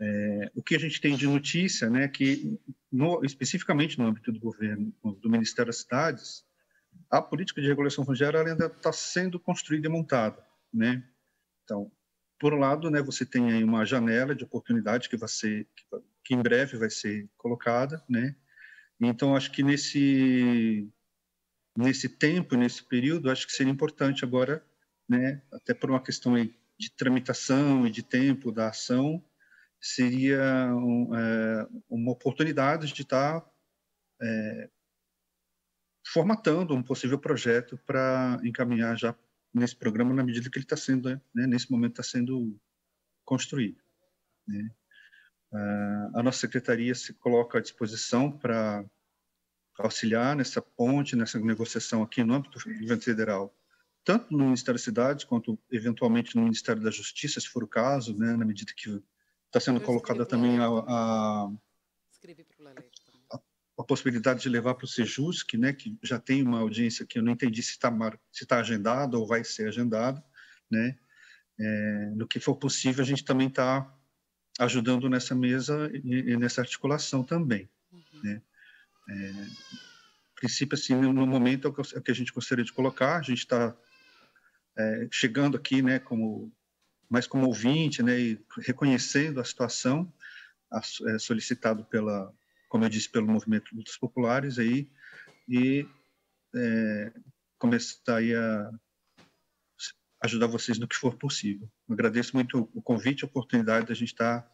É, o que a gente tem de notícia, né, que no, especificamente no âmbito do governo, do Ministério das Cidades, a política de regulação fundiária ainda está sendo construída e montada, né? Então, por um lado, né, você tem aí uma janela de oportunidade que vai ser, que em breve vai ser colocada, né? Então acho que nesse nesse tempo, nesse período, acho que seria importante agora, né, até por uma questão de tramitação e de tempo da ação, seria um, é, uma oportunidade de estar tá, é, formatando um possível projeto para encaminhar já nesse programa na medida que ele está sendo, né, nesse momento, está sendo construído. Né? Ah, a nossa secretaria se coloca à disposição para auxiliar nessa ponte, nessa negociação aqui no âmbito do governo federal, tanto no Ministério da Cidades quanto eventualmente no Ministério da Justiça, se for o caso, né, na medida que está sendo colocada também a, a a possibilidade de levar para o Sejusc, né, que já tem uma audiência que eu não entendi se está se tá agendada ou vai ser agendado, né, é, no que for possível a gente também está ajudando nessa mesa e, e nessa articulação também, uhum. né. É, princípio assim no momento é, é o que a gente gostaria de colocar, a gente está é, chegando aqui, né, como mais como ouvinte, né, e reconhecendo a situação a, é, solicitado pela como eu disse, pelo movimento Lutas Populares aí, e é, começar a ajudar vocês no que for possível. agradeço muito o convite, a oportunidade da gente estar,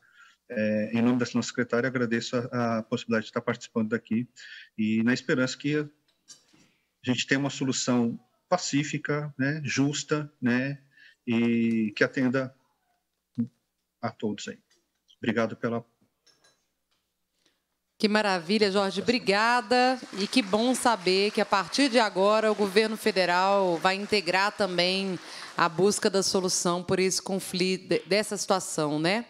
é, em nome da nossa secretária, agradeço a, a, possibilidade de estar participando daqui e na esperança que a gente tenha uma solução pacífica, né, justa, né, e que atenda a todos aí. Obrigado pela que maravilha, Jorge. Obrigada. E que bom saber que, a partir de agora, o governo federal vai integrar também a busca da solução por esse conflito, dessa situação, né?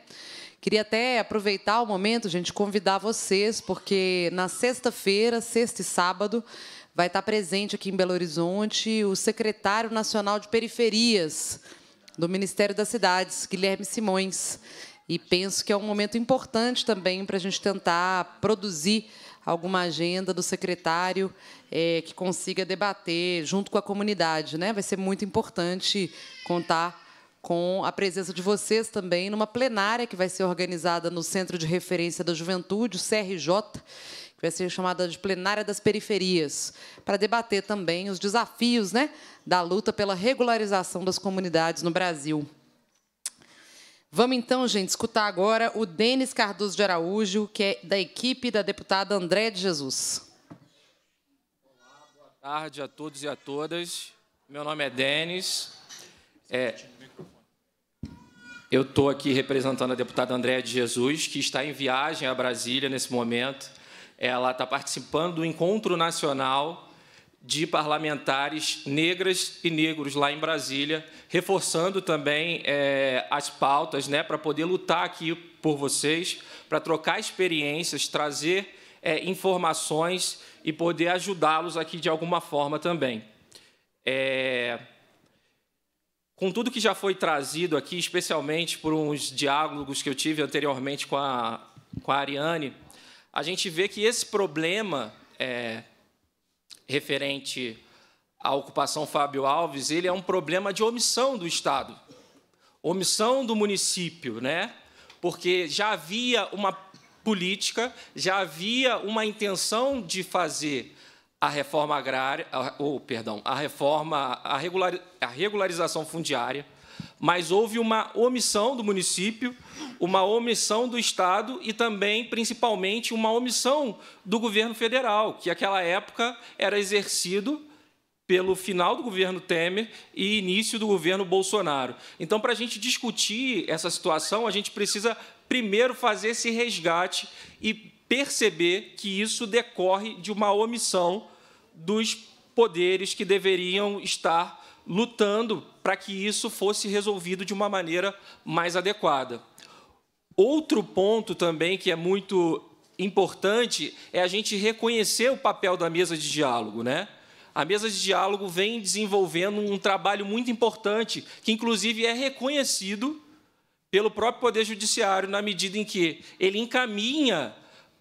Queria até aproveitar o momento, gente, convidar vocês, porque na sexta-feira, sexta e sábado, vai estar presente aqui em Belo Horizonte o secretário nacional de periferias do Ministério das Cidades, Guilherme Simões. E penso que é um momento importante também para a gente tentar produzir alguma agenda do secretário é, que consiga debater junto com a comunidade. Né? Vai ser muito importante contar com a presença de vocês também numa plenária que vai ser organizada no Centro de Referência da Juventude, o CRJ, que vai ser chamada de Plenária das Periferias, para debater também os desafios né, da luta pela regularização das comunidades no Brasil. Vamos então, gente, escutar agora o Denis Cardoso de Araújo, que é da equipe da deputada André de Jesus. Olá, boa tarde a todos e a todas. Meu nome é Denis. É, eu estou aqui representando a deputada André de Jesus, que está em viagem a Brasília nesse momento. Ela está participando do Encontro Nacional de parlamentares negras e negros lá em Brasília, reforçando também é, as pautas né, para poder lutar aqui por vocês, para trocar experiências, trazer é, informações e poder ajudá-los aqui de alguma forma também. É, com tudo que já foi trazido aqui, especialmente por uns diálogos que eu tive anteriormente com a, com a Ariane, a gente vê que esse problema é, referente à ocupação Fábio Alves, ele é um problema de omissão do Estado, omissão do município, né? Porque já havia uma política, já havia uma intenção de fazer a reforma agrária, ou perdão, a reforma, a, regular, a regularização fundiária, mas houve uma omissão do município, uma omissão do Estado e também, principalmente, uma omissão do governo federal, que naquela época era exercido pelo final do governo Temer e início do governo Bolsonaro. Então, para a gente discutir essa situação, a gente precisa primeiro fazer esse resgate e perceber que isso decorre de uma omissão dos poderes que deveriam estar lutando para que isso fosse resolvido de uma maneira mais adequada. Outro ponto também que é muito importante é a gente reconhecer o papel da mesa de diálogo, né? A mesa de diálogo vem desenvolvendo um trabalho muito importante, que inclusive é reconhecido pelo próprio Poder Judiciário, na medida em que ele encaminha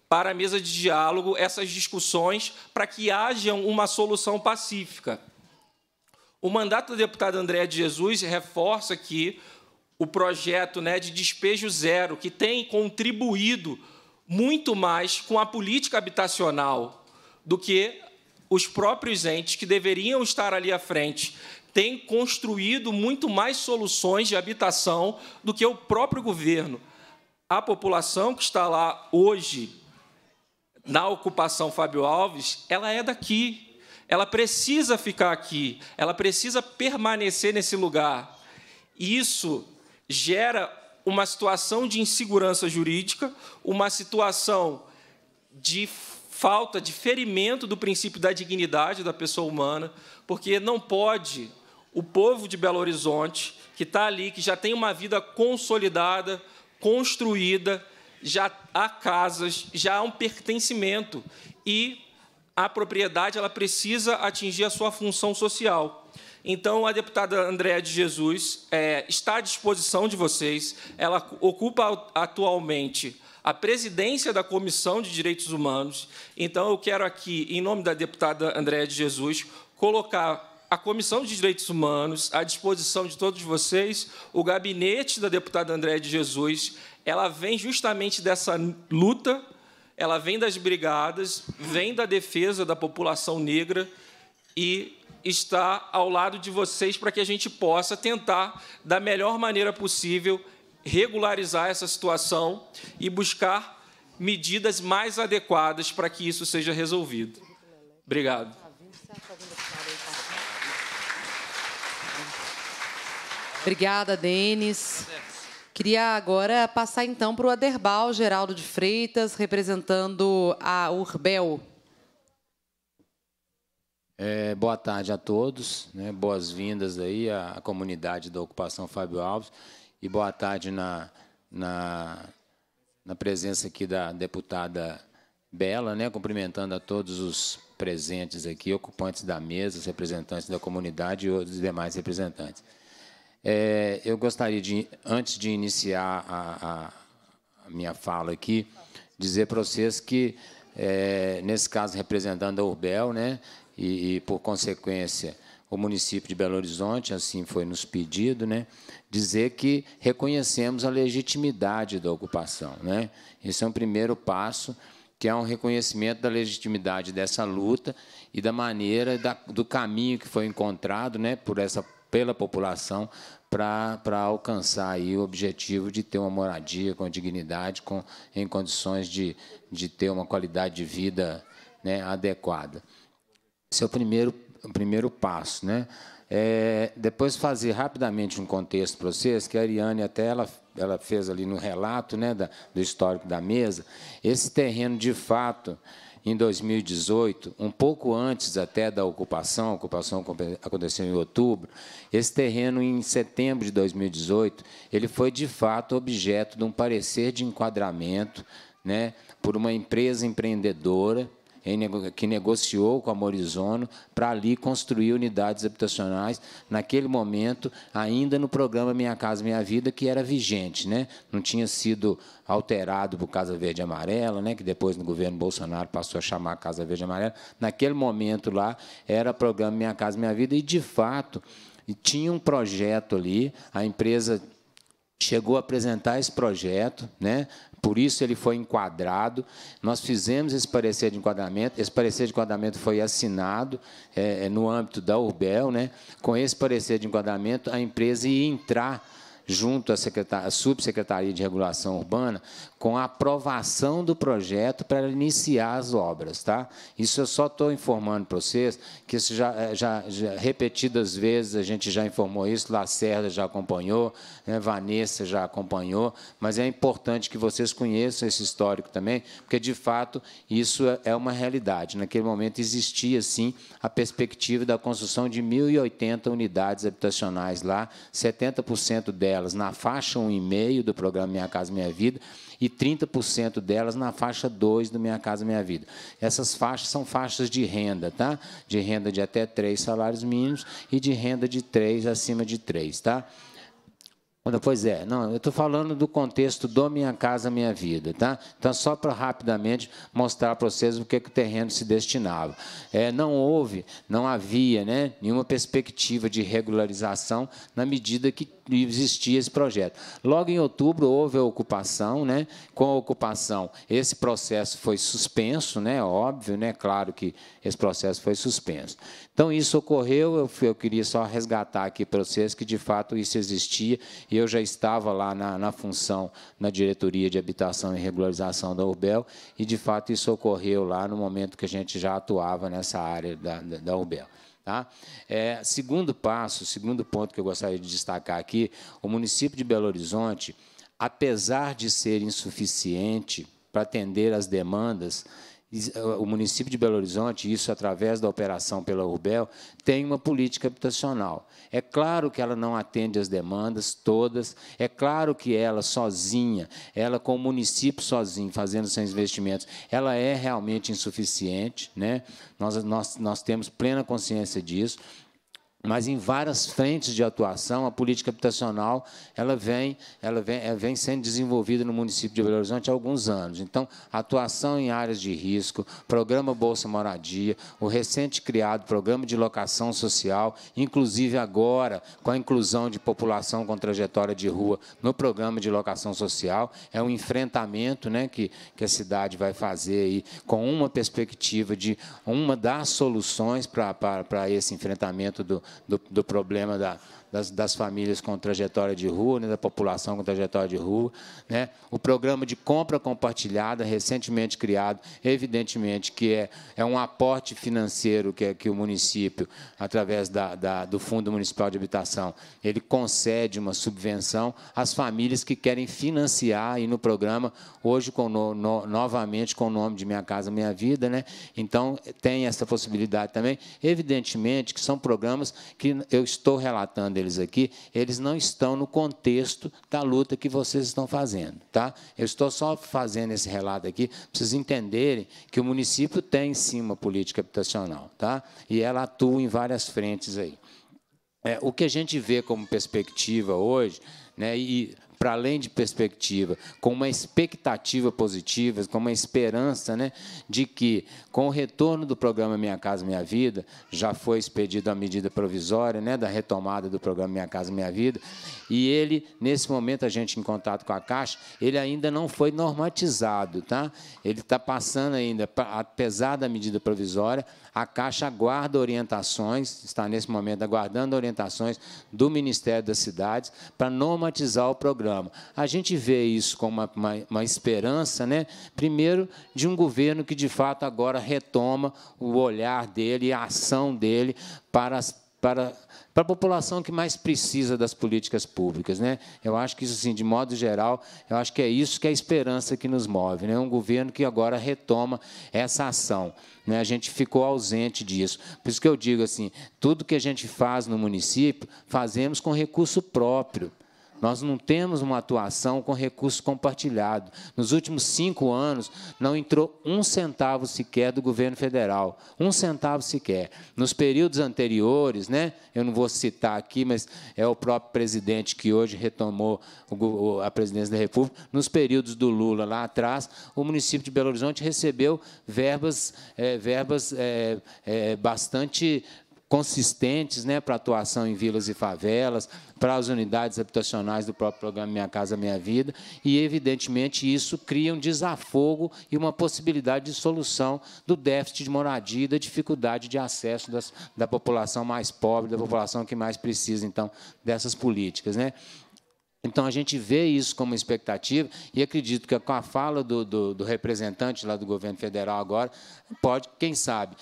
para a mesa de diálogo essas discussões para que haja uma solução pacífica. O mandato do deputado André de Jesus reforça que o projeto né, de despejo zero, que tem contribuído muito mais com a política habitacional do que os próprios entes que deveriam estar ali à frente tem construído muito mais soluções de habitação do que o próprio governo. A população que está lá hoje na ocupação Fábio Alves, ela é daqui, ela precisa ficar aqui, ela precisa permanecer nesse lugar. Isso gera uma situação de insegurança jurídica, uma situação de falta de ferimento do princípio da dignidade da pessoa humana, porque não pode o povo de Belo Horizonte, que está ali, que já tem uma vida consolidada, construída, já há casas, já há um pertencimento, e a propriedade ela precisa atingir a sua função social. Então, a deputada Andréa de Jesus é, está à disposição de vocês. Ela ocupa atualmente a presidência da Comissão de Direitos Humanos. Então, eu quero aqui, em nome da deputada Andréa de Jesus, colocar a Comissão de Direitos Humanos à disposição de todos vocês, o gabinete da deputada Andréa de Jesus. Ela vem justamente dessa luta ela vem das brigadas, vem da defesa da população negra e está ao lado de vocês para que a gente possa tentar, da melhor maneira possível, regularizar essa situação e buscar medidas mais adequadas para que isso seja resolvido. Obrigado. Obrigada, Denis. Queria agora passar então para o Aderbal Geraldo de Freitas, representando a Urbel. É, boa tarde a todos, né? boas-vindas aí à, à, comunidade da Ocupação Fábio Alves e boa tarde na, na, na presença aqui da deputada Bela, né? cumprimentando a todos os presentes aqui, ocupantes da mesa, os representantes da comunidade e os demais representantes. É, eu gostaria de, antes de iniciar a, a minha fala aqui, dizer para vocês que, é, nesse caso, representando a Urbel, né, e, e, por consequência o município de Belo Horizonte, assim foi nos pedido, né, dizer que reconhecemos a legitimidade da ocupação. Né? Esse é um primeiro passo, que é um reconhecimento da legitimidade dessa luta e da maneira, da, do caminho que foi encontrado né, por essa pela população para alcançar aí o objetivo de ter uma moradia com dignidade, com, em condições de, de ter uma qualidade de vida né, adequada. Esse é o primeiro, o primeiro passo. Né? É, depois fazer rapidamente um contexto para vocês, que a Ariane até ela, ela fez ali no relato né, da, do histórico da mesa, esse terreno, de fato, em 2018, um pouco antes até da ocupação, a ocupação aconteceu em outubro, esse terreno, em setembro de 2018, ele foi, de fato, objeto de um parecer de enquadramento né, por uma empresa empreendedora, que negociou com a Morizono para ali construir unidades habitacionais, naquele momento, ainda no programa Minha Casa Minha Vida, que era vigente, né? não tinha sido alterado por Casa Verde e Amarela, né? que depois no governo Bolsonaro passou a chamar Casa Verde e Amarela. Naquele momento lá era programa Minha Casa Minha Vida e, de fato, tinha um projeto ali, a empresa chegou a apresentar esse projeto, né? Por isso ele foi enquadrado. Nós fizemos esse parecer de enquadramento. Esse parecer de enquadramento foi assinado é, é no âmbito da Urbel. Né? Com esse parecer de enquadramento, a empresa ia entrar junto à, à, Subsecretaria de Regulação Urbana, com a aprovação do projeto para iniciar as obras. Tá? Isso eu só estou informando para vocês, que isso já, eh, já, já, repetidas vezes a gente já informou isso, Lacerda já acompanhou, né, Vanessa já acompanhou, mas é importante que vocês conheçam esse histórico também, porque, de fato, isso é, é uma realidade. Naquele momento existia, sim, a perspectiva da construção de 1.080 unidades habitacionais lá, 70% delas delas na faixa 1,5 do programa Minha Casa Minha Vida e 30% delas na faixa 2 do Minha Casa Minha Vida. Essas faixas são faixas de renda, tá? De renda de até três salários mínimos e de renda de três acima de três, tá? Pois é, não, eu estou falando do contexto do Minha Casa Minha Vida, tá? Então, só para rapidamente mostrar para vocês o que, que o terreno se destinava. É, não houve, não havia né, nenhuma perspectiva de regularização na medida que existia esse projeto. Logo em outubro houve a ocupação, né? Com a ocupação, esse processo foi suspenso, né? Óbvio, né? Claro que esse processo foi suspenso. Então isso ocorreu, eu, fui, eu queria só resgatar aqui para vocês que de fato isso existia e eu já estava lá na, na função na diretoria de habitação e regularização da Urbel e de fato isso ocorreu lá no momento que a gente já atuava nessa área da, da, da Urbel. Tá? É, segundo passo, segundo ponto que eu gostaria de destacar aqui, o município de Belo Horizonte, apesar de ser insuficiente para atender às demandas eh, o município de Belo Horizonte, isso através da operação pela Urbel, tem uma política habitacional. É claro que ela não atende as demandas todas, é claro que ela sozinha, ela com o município sozinho, fazendo seus investimentos, ela é realmente insuficiente. Né? Nós, nós, nós temos plena consciência disso, mas em várias frentes de atuação, a política habitacional ela vem, ela vem, ela eh, vem sendo desenvolvida no município de Belo Horizonte há alguns anos. Então, atuação em áreas de risco, programa Bolsa Moradia, o recente criado programa de locação social, inclusive agora com a inclusão de população com trajetória de rua no programa de locação social, é um enfrentamento né, que, que a cidade vai fazer aí, com uma perspectiva de uma das soluções para, para, para esse enfrentamento do, do, do problema da, das, das famílias com trajetória de rua, né, da população com trajetória de rua. Né? O programa de compra compartilhada, recentemente criado, evidentemente que é, é um aporte financeiro que, é, que o município, através da, da, do Fundo Municipal de Habitação, ele concede uma subvenção às famílias que querem financiar e no programa, hoje com, no, no, novamente com o nome de Minha Casa Minha Vida. Né? Então, tem essa possibilidade também. Evidentemente que são programas que eu estou relatando deles aqui, eles não estão no contexto da luta que vocês estão fazendo. Tá? Eu estou só fazendo esse relato aqui para vocês entenderem que o município tem, sim, uma política habitacional. Tá? E ela atua em várias frentes aí. É, o que a gente vê como perspectiva hoje, né, e para além de perspectiva, com uma expectativa positiva, com uma esperança né, de que, com o retorno do programa Minha Casa Minha Vida, já foi expedida a medida provisória né, da retomada do programa Minha Casa Minha Vida, e ele, nesse momento, a gente em contato com a Caixa, ele ainda não foi normatizado, tá? ele está passando ainda, apesar da medida provisória, a Caixa aguarda orientações, está nesse momento aguardando orientações do Ministério das Cidades para normatizar o programa programa. A gente vê isso como uma, uma, uma, esperança, né? primeiro, de um governo que, de fato, agora retoma o olhar dele e a ação dele para as para, para a população que mais precisa das políticas públicas. Né? Eu acho que isso, assim, de modo geral, eu acho que é isso que é a esperança que nos move. Né? Um governo que agora retoma essa ação. Né? A gente ficou ausente disso. Por isso que eu digo assim, tudo que a gente faz no município, fazemos com recurso próprio. Nós não temos uma atuação com recurso compartilhado. Nos últimos cinco anos, não entrou um centavo sequer do governo federal. Um centavo sequer. Nos períodos anteriores, né, eu não vou citar aqui, mas é o próprio presidente que hoje retomou a presidência da República. Nos períodos do Lula, lá atrás, o município de Belo Horizonte recebeu verbas, é, verbas é, é, bastante consistentes né, para atuação em vilas e favelas, para as unidades habitacionais do próprio programa Minha Casa Minha Vida, e, evidentemente, isso cria um desafogo e uma possibilidade de solução do déficit de moradia e da dificuldade de acesso das, da população mais pobre, da população que mais precisa, então, dessas políticas. Né? Então, a gente vê isso como expectativa e acredito que com a fala do, do, do representante lá do governo federal agora, pode, quem sabe,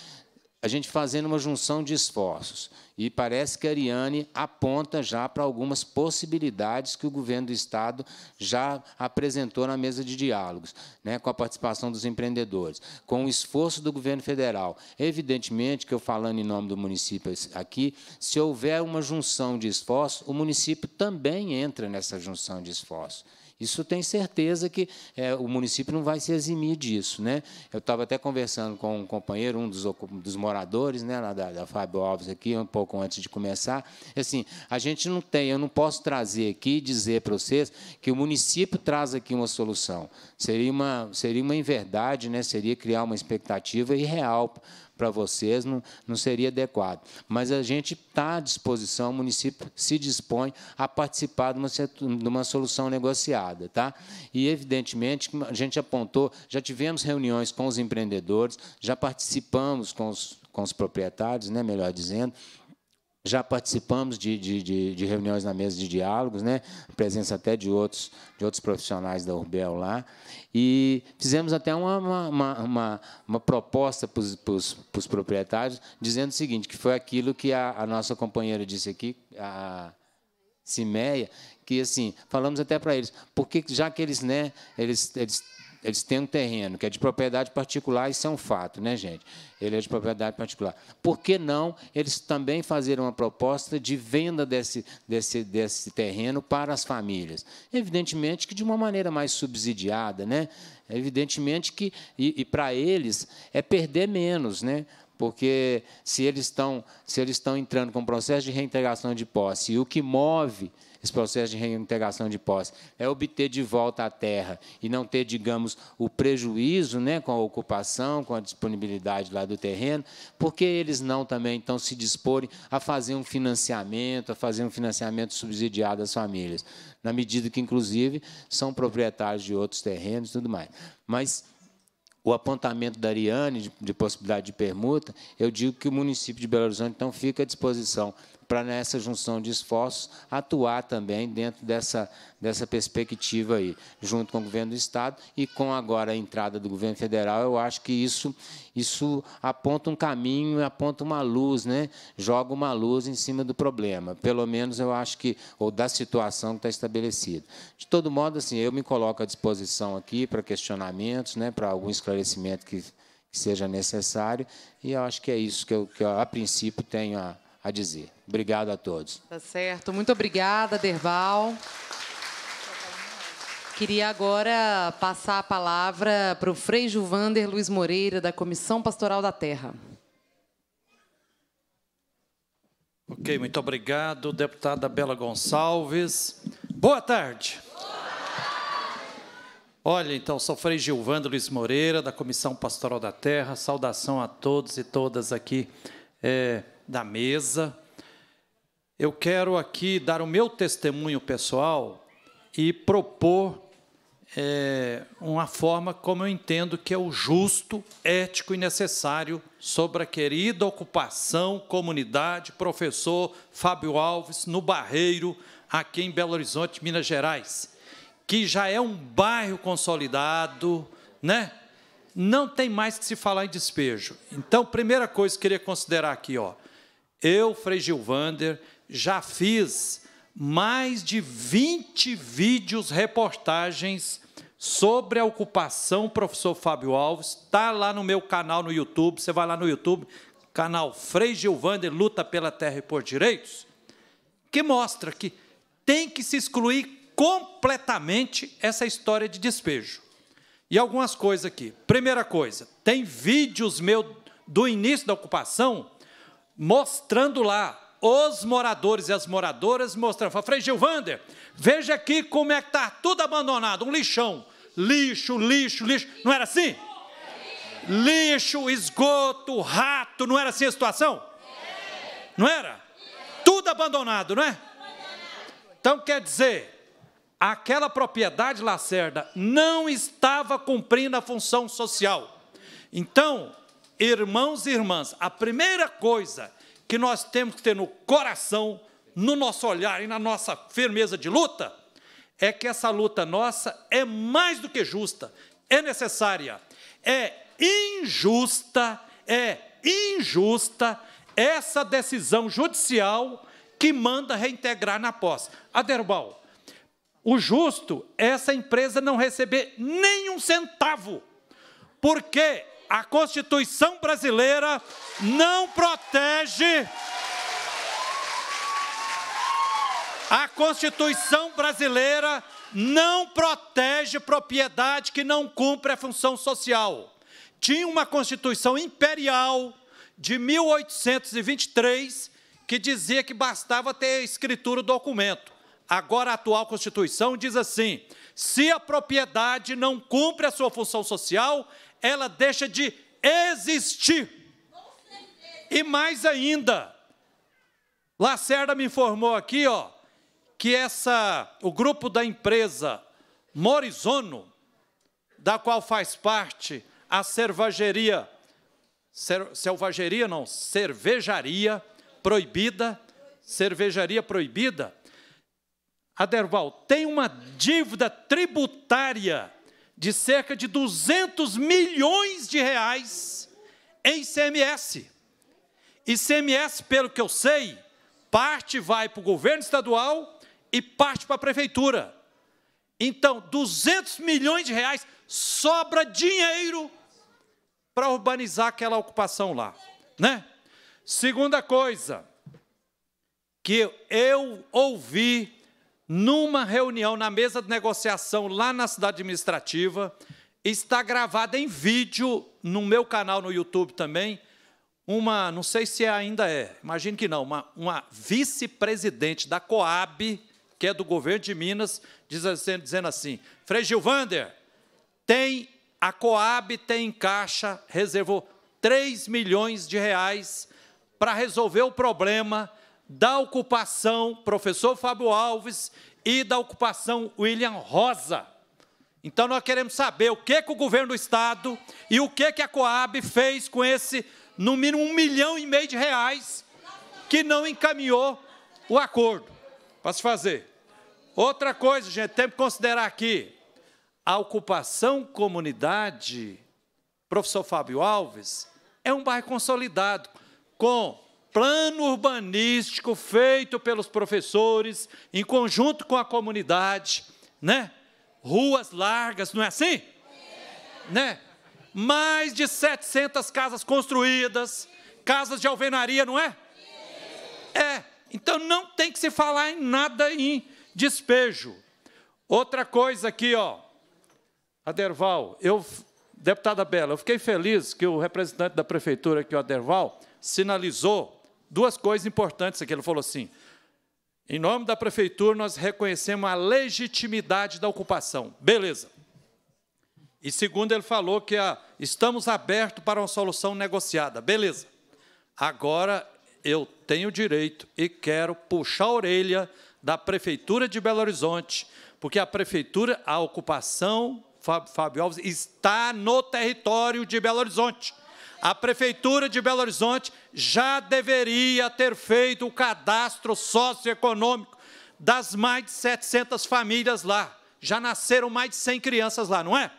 a gente fazendo uma junção de esforços. E parece que a Ariane aponta já para algumas possibilidades que o governo do Estado já apresentou na mesa de diálogos, né, com a participação dos empreendedores, com o esforço do governo federal. Evidentemente que eu falando em nome do município aqui, se houver uma junção de esforços, o município também entra nessa junção de esforços. Isso tem certeza que é, o município não vai se eximir disso. Né? Eu estava até conversando com um companheiro, um dos, dos moradores, né, da, da Fábio Alves, aqui, um pouco antes de começar. Assim, a gente não tem, eu não posso trazer aqui e dizer para vocês que o município traz aqui uma solução. Seria uma, seria uma inverdade, né? seria criar uma expectativa irreal para vocês não, não seria adequado. Mas a gente está à disposição, o município se dispõe a participar de uma, de uma solução negociada. Tá? E, evidentemente, a gente apontou, já tivemos reuniões com os empreendedores, já participamos com os, com os proprietários, né, melhor dizendo, já participamos de, de, de, de, reuniões na mesa de diálogos, né? a presença até de outros, de outros profissionais da Urbel lá, e fizemos até uma, uma, uma, uma proposta para os, os, para os, proprietários, dizendo o seguinte, que foi aquilo que a, a nossa companheira disse aqui, a Cimeia, que assim, falamos até para eles, porque já que eles, né, eles, eles eles têm um terreno que é de propriedade particular, isso é um fato, né, gente? Ele é de propriedade particular. Por que não eles também fazerem uma proposta de venda desse, desse, desse terreno para as famílias? Evidentemente que de uma maneira mais subsidiada, né? Evidentemente que, e, e para eles, é perder menos, né? porque se eles estão se eles estão entrando com o processo de reintegração de posse e o que move esse processo de reintegração de posse é obter de volta a terra e não ter, digamos, o prejuízo, né, com a ocupação, com a disponibilidade lá do terreno, porque eles não também então se disporem a fazer um financiamento, a fazer um financiamento subsidiado às famílias, na medida que inclusive são proprietários de outros terrenos e tudo mais. Mas o apontamento da Ariane de, de possibilidade de permuta, eu digo que o município de Belo Horizonte não fica à disposição para nessa junção de esforços atuar também dentro dessa, dessa perspectiva aí, junto com o governo do Estado e com agora a entrada do governo federal, eu acho que isso, isso aponta um caminho, aponta uma luz, né? joga uma luz em cima do problema, pelo menos eu acho que, ou da situação que está estabelecida. De todo modo, assim, eu me coloco à disposição aqui para questionamentos, né? para algum esclarecimento que que seja necessário. E eu acho que é isso que eu, que eu a princípio, tenho a, a dizer. Obrigado a todos. Tá certo. Muito obrigada, Derval. Queria agora passar a palavra para o Frei Juvander Luiz Moreira, da Comissão Pastoral da Terra. Ok, muito obrigado, deputada Bela Gonçalves. Boa tarde. Olha, então, sou Frei Gilvander Luiz Moreira, da Comissão Pastoral da Terra. Saudação a todos e todas aqui. É, da mesa. Eu quero aqui dar o meu testemunho pessoal e propor é, uma forma como eu entendo que é o justo, ético e necessário sobre a querida ocupação, comunidade, professor Fábio Alves, no Barreiro, aqui em Belo Horizonte, Minas Gerais, que já é um bairro consolidado, né? Não tem mais que se falar em despejo. Então, primeira coisa que eu queria considerar aqui, ó, eu, Frei Gilvander, já fiz mais de 20 vídeos, reportagens sobre a ocupação, professor Fábio Alves. Está lá no meu canal no YouTube. Você vai lá no YouTube, canal Frei Gilvander Luta pela Terra e por Direitos, que mostra que tem que se excluir completamente essa história de despejo. E algumas coisas aqui. Primeira coisa, tem vídeos meu do início da ocupação mostrando lá os moradores e as moradoras mostrando. Fala, Frei Gilvander, veja aqui como é que está tudo abandonado, um lixão. Lixo, lixo, lixo. Não era assim? Lixo, esgoto, rato, não era assim a situação? Não era? Tudo abandonado, não é? Então quer dizer, aquela propriedade Lacerda não estava cumprindo a função social. Então, irmãos e irmãs, a primeira coisa que nós temos que ter no coração, no nosso olhar e na nossa firmeza de luta, é que essa luta nossa é mais do que justa, é necessária, é injusta, é injusta essa decisão judicial que manda reintegrar na posse. Aderbal, o justo é essa empresa não receber nenhum centavo, porque a Constituição brasileira não protege. A Constituição brasileira não protege propriedade que não cumpre a função social. Tinha uma Constituição imperial de 1823 que dizia que bastava ter escritura do documento. Agora a atual Constituição diz assim: se a propriedade não cumpre a sua função social, ela deixa de existir. E mais ainda, Lacerda me informou aqui, ó, que essa o grupo da empresa Morizono, da qual faz parte a cervejaria, cer, selvageria não, cervejaria proibida, cervejaria proibida, Aderval, tem uma dívida tributária de cerca de 200 milhões de reais em ICMS. ICMS, pelo que eu sei, parte vai para o governo estadual e parte para a prefeitura. Então, 200 milhões de reais sobra dinheiro para urbanizar aquela ocupação lá, né? Segunda coisa que eu ouvi numa reunião na mesa de negociação lá na cidade administrativa. Está gravada em vídeo no meu canal no YouTube também. Uma, não sei se é ainda é, imagino que não, uma, uma vice-presidente da Coab, que é do governo de Minas, assim, dizendo assim: Frei Gilvander, tem, a Coab tem em caixa, reservou 3 milhões de reais para resolver o problema da ocupação professor Fábio Alves e da ocupação William Rosa. Então nós queremos saber o que, que o governo do estado e o que, que a Coab fez com esse, no mínimo, um milhão e meio de reais que não encaminhou o acordo para se fazer. Outra coisa, gente, temos que considerar aqui, a ocupação comunidade, professor Fábio Alves, é um bairro consolidado, com plano urbanístico feito pelos professores, em conjunto com a comunidade, né? Ruas largas, não é assim? Né? Mais de 700 casas construídas, casas de alvenaria, não é? É. Então não tem que se falar em nada em despejo. Outra coisa aqui, ó. Aderval, eu deputada Bela, eu fiquei feliz que o representante da prefeitura aqui, o Aderval, sinalizou duas coisas importantes aqui. Ele falou assim: em nome da prefeitura, nós reconhecemos a legitimidade da ocupação. Beleza. E segundo, ele falou que a, estamos abertos para uma solução negociada. Beleza. Agora eu tenho direito e quero puxar a orelha da prefeitura de Belo Horizonte, porque a prefeitura, a ocupação, Fábio Alves, está no território de Belo Horizonte. A Prefeitura de Belo Horizonte já deveria ter feito o cadastro socioeconômico das mais de 700 famílias lá. Já nasceram mais de 100 crianças lá, não é?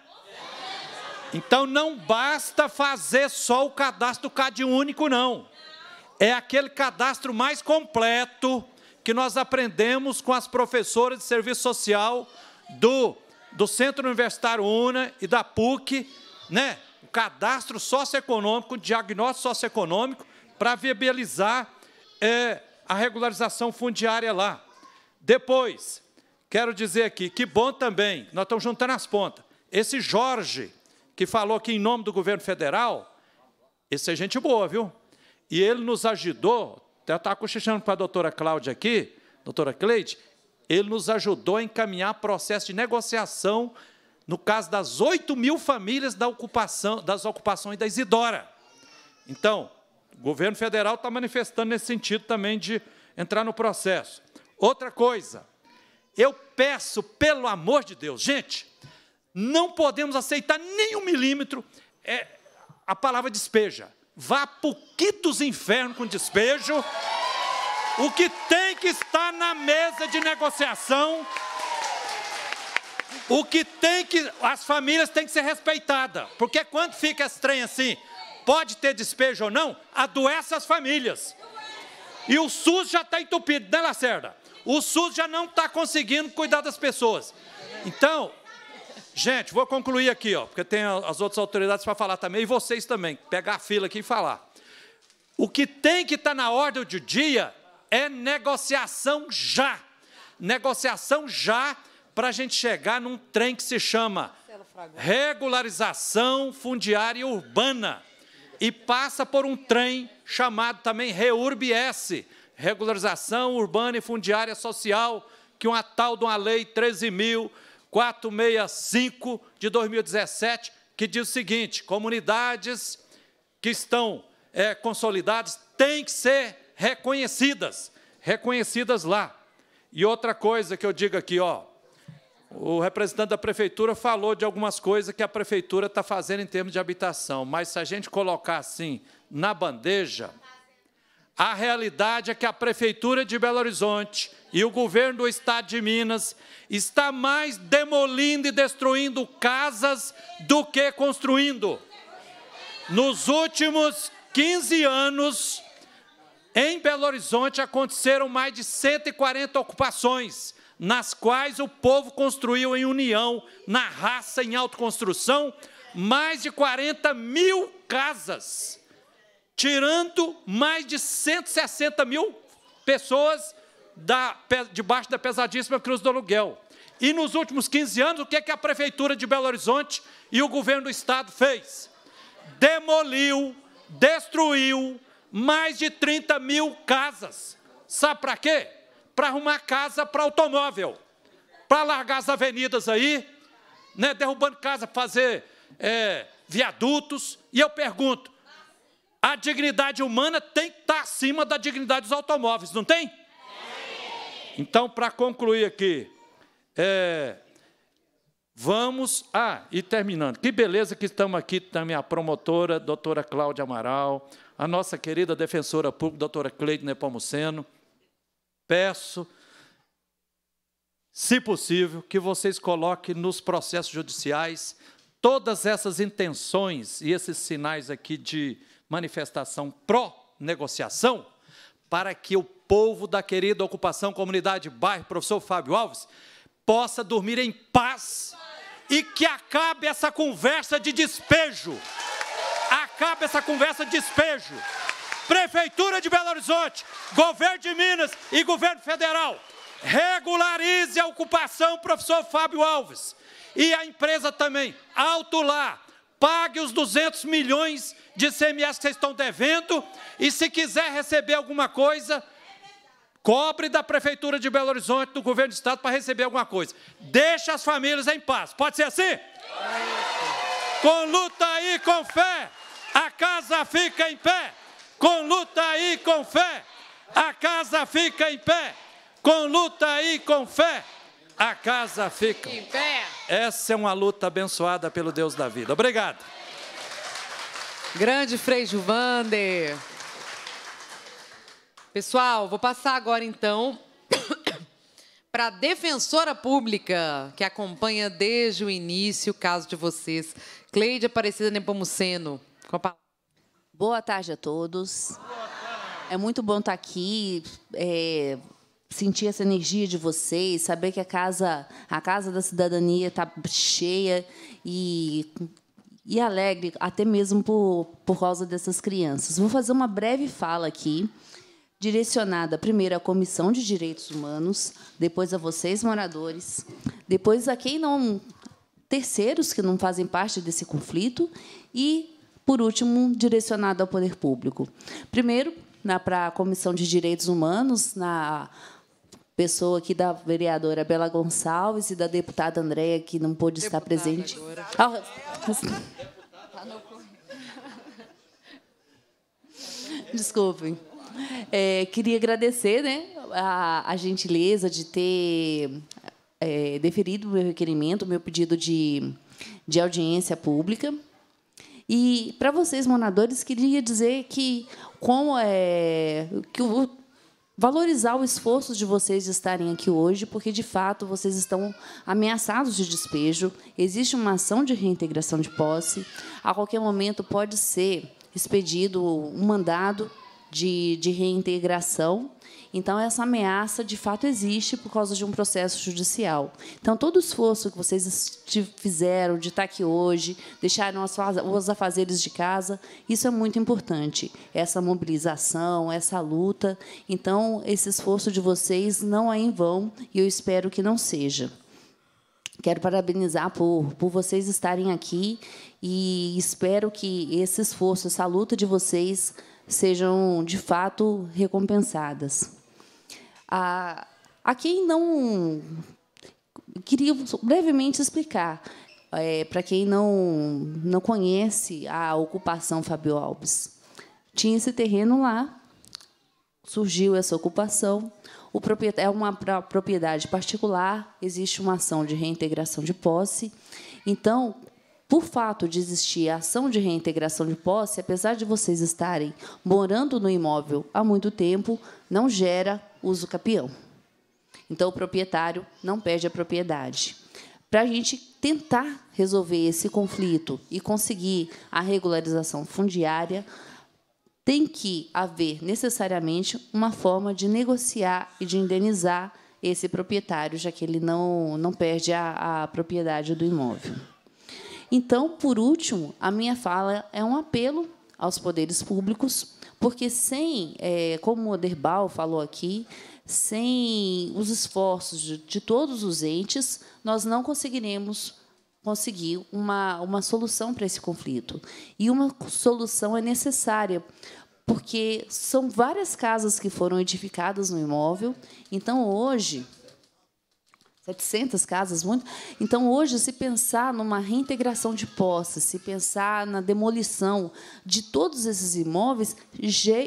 Então não basta fazer só o cadastro do CAD único, não. É aquele cadastro mais completo que nós aprendemos com as professoras de serviço social do, do Centro Universitário UNA e da PUC, né? o cadastro socioeconômico, o diagnóstico socioeconômico, para viabilizar é, a regularização fundiária lá. Depois, quero dizer aqui, que bom também, nós estamos juntando as pontas, esse Jorge, que falou aqui em nome do governo federal, esse é gente boa, viu? E ele nos ajudou, até estava cochichando para a doutora Cláudia aqui, doutora Cleide, ele nos ajudou a encaminhar processo de negociação no caso das 8 mil famílias da ocupação, das ocupações da Isidora. Então, o governo federal está manifestando nesse sentido também de entrar no processo. Outra coisa, eu peço, pelo amor de Deus, gente, não podemos aceitar nem um milímetro é, a palavra despeja. Vá pouquitos inferno infernos com despejo. O que tem que estar na mesa de negociação o que tem que. As famílias têm que ser respeitadas. Porque quando fica estranho assim, pode ter despejo ou não, adoece as famílias. E o SUS já está entupido, né, Lacerda? O SUS já não está conseguindo cuidar das pessoas. Então, gente, vou concluir aqui, ó, porque tem as outras autoridades para falar também, e vocês também, pegar a fila aqui e falar. O que tem que estar tá na ordem do dia é negociação já. Negociação já para a gente chegar num trem que se chama regularização fundiária urbana e passa por um trem chamado também REURB-S, regularização urbana e fundiária social, que uma tal de uma lei 13.465 de 2017 que diz o seguinte: comunidades que estão é, consolidadas têm que ser reconhecidas, reconhecidas lá. E outra coisa que eu digo aqui, ó, o representante da prefeitura falou de algumas coisas que a prefeitura está fazendo em termos de habitação, mas se a gente colocar assim na bandeja, a realidade é que a prefeitura de Belo Horizonte e o governo do estado de Minas está mais demolindo e destruindo casas do que construindo. Nos últimos 15 anos, em Belo Horizonte aconteceram mais de 140 ocupações nas quais o povo construiu em união, na raça, em autoconstrução, mais de 40 mil casas, tirando mais de 160 mil pessoas da, debaixo da pesadíssima cruz do aluguel. E nos últimos 15 anos, o que, é que a Prefeitura de Belo Horizonte e o governo do Estado fez? Demoliu, destruiu mais de 30 mil casas. Sabe para quê? para arrumar casa para automóvel, para largar as avenidas aí, né, derrubando casa para fazer é, viadutos. E eu pergunto: a dignidade humana tem que estar tá acima da dignidade dos automóveis, não tem? Então, para concluir aqui, é, vamos. Ah, e terminando, que beleza que estamos aqui também a promotora, doutora Cláudia Amaral, a nossa querida defensora pública, doutora Cleide Nepomuceno peço, se possível, que vocês coloquem nos processos judiciais todas essas intenções e esses sinais aqui de manifestação pró-negociação, para que o povo da querida ocupação comunidade bairro, professor Fábio Alves, possa dormir em paz e que acabe essa conversa de despejo. Acabe essa conversa de despejo. Prefeitura de Belo Horizonte, Governo de Minas e Governo Federal, regularize a ocupação, professor Fábio Alves. E a empresa também, alto lá, pague os 200 milhões de CMs que vocês estão devendo e se quiser receber alguma coisa, cobre da Prefeitura de Belo Horizonte, do Governo do Estado, para receber alguma coisa. Deixa as famílias em paz. Pode ser assim? Com luta e com fé, a casa fica em pé com luta e com fé, a casa fica em pé. Com luta e com fé, a casa fica em pé. Essa é uma luta abençoada pelo Deus da vida. Obrigado. Grande Frei Gilvander. Pessoal, vou passar agora então *coughs* para a defensora pública que acompanha desde o início o caso de vocês, Cleide Aparecida Nepomuceno. Com a palavra. Boa tarde a todos. É muito bom estar tá aqui, é, sentir essa energia de vocês, saber que a casa, a casa da cidadania está cheia e, e alegre, até mesmo por, por causa dessas crianças. Vou fazer uma breve fala aqui direcionada primeiro à Comissão de Direitos Humanos, depois a vocês, moradores, depois a quem não. terceiros que não fazem parte desse conflito e por último, direcionado ao poder público. Primeiro, para a Comissão de Direitos Humanos, na pessoa aqui da vereadora Bela Gonçalves e da deputada Andréia, que não pôde estar presente. Ah, *laughs* Desculpem. É, queria agradecer né, a, a gentileza de ter é, deferido o meu requerimento, o meu pedido de, de audiência pública. E para vocês, monadores, queria dizer que como é que o valorizar o esforço de vocês de estarem aqui hoje, porque de fato vocês estão ameaçados de despejo. Existe uma ação de reintegração de posse. A qualquer momento pode ser expedido um mandado de, de reintegração então, essa ameaça de fato existe por causa de um processo judicial. Então, todo o esforço que vocês fizeram de estar aqui hoje, deixaram os afazeres de casa, isso é muito importante. Essa mobilização, essa luta. Então, esse esforço de vocês não é em vão e eu espero que não seja. Quero parabenizar por, por vocês estarem aqui e espero que esse esforço, essa luta de vocês sejam de fato recompensadas a ah, quem não. Queria brevemente explicar, é, para quem não, não conhece a ocupação Fábio Alves. Tinha esse terreno lá, surgiu essa ocupação. O é uma propriedade particular, existe uma ação de reintegração de posse. Então, por fato de existir a ação de reintegração de posse, apesar de vocês estarem morando no imóvel há muito tempo, não gera uso capião. Então, o proprietário não perde a propriedade. Para a gente tentar resolver esse conflito e conseguir a regularização fundiária, tem que haver necessariamente uma forma de negociar e de indenizar esse proprietário, já que ele não, não perde a, a propriedade do imóvel. Então, por último, a minha fala é um apelo aos poderes públicos porque sem, é, como o Derbal falou aqui, sem os esforços de, de todos os entes, nós não conseguiremos conseguir uma, uma solução para esse conflito. E uma solução é necessária, porque são várias casas que foram edificadas no imóvel. Então, hoje, 700 casas, muito. Então, hoje, se pensar numa reintegração de poças, se pensar na demolição de todos esses imóveis,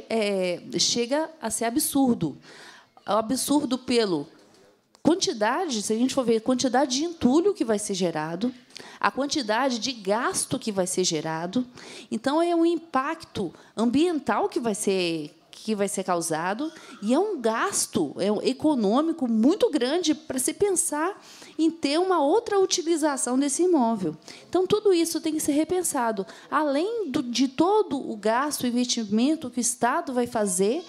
é, chega a ser absurdo. É absurdo pelo quantidade, se a gente for ver, quantidade de entulho que vai ser gerado, a quantidade de gasto que vai ser gerado. Então, é um impacto ambiental que vai ser que vai ser causado, e é um gasto é um econômico muito grande para se pensar em ter uma outra utilização desse imóvel. Então, tudo isso tem que ser repensado, além do, de todo o gasto, e investimento que o Estado vai fazer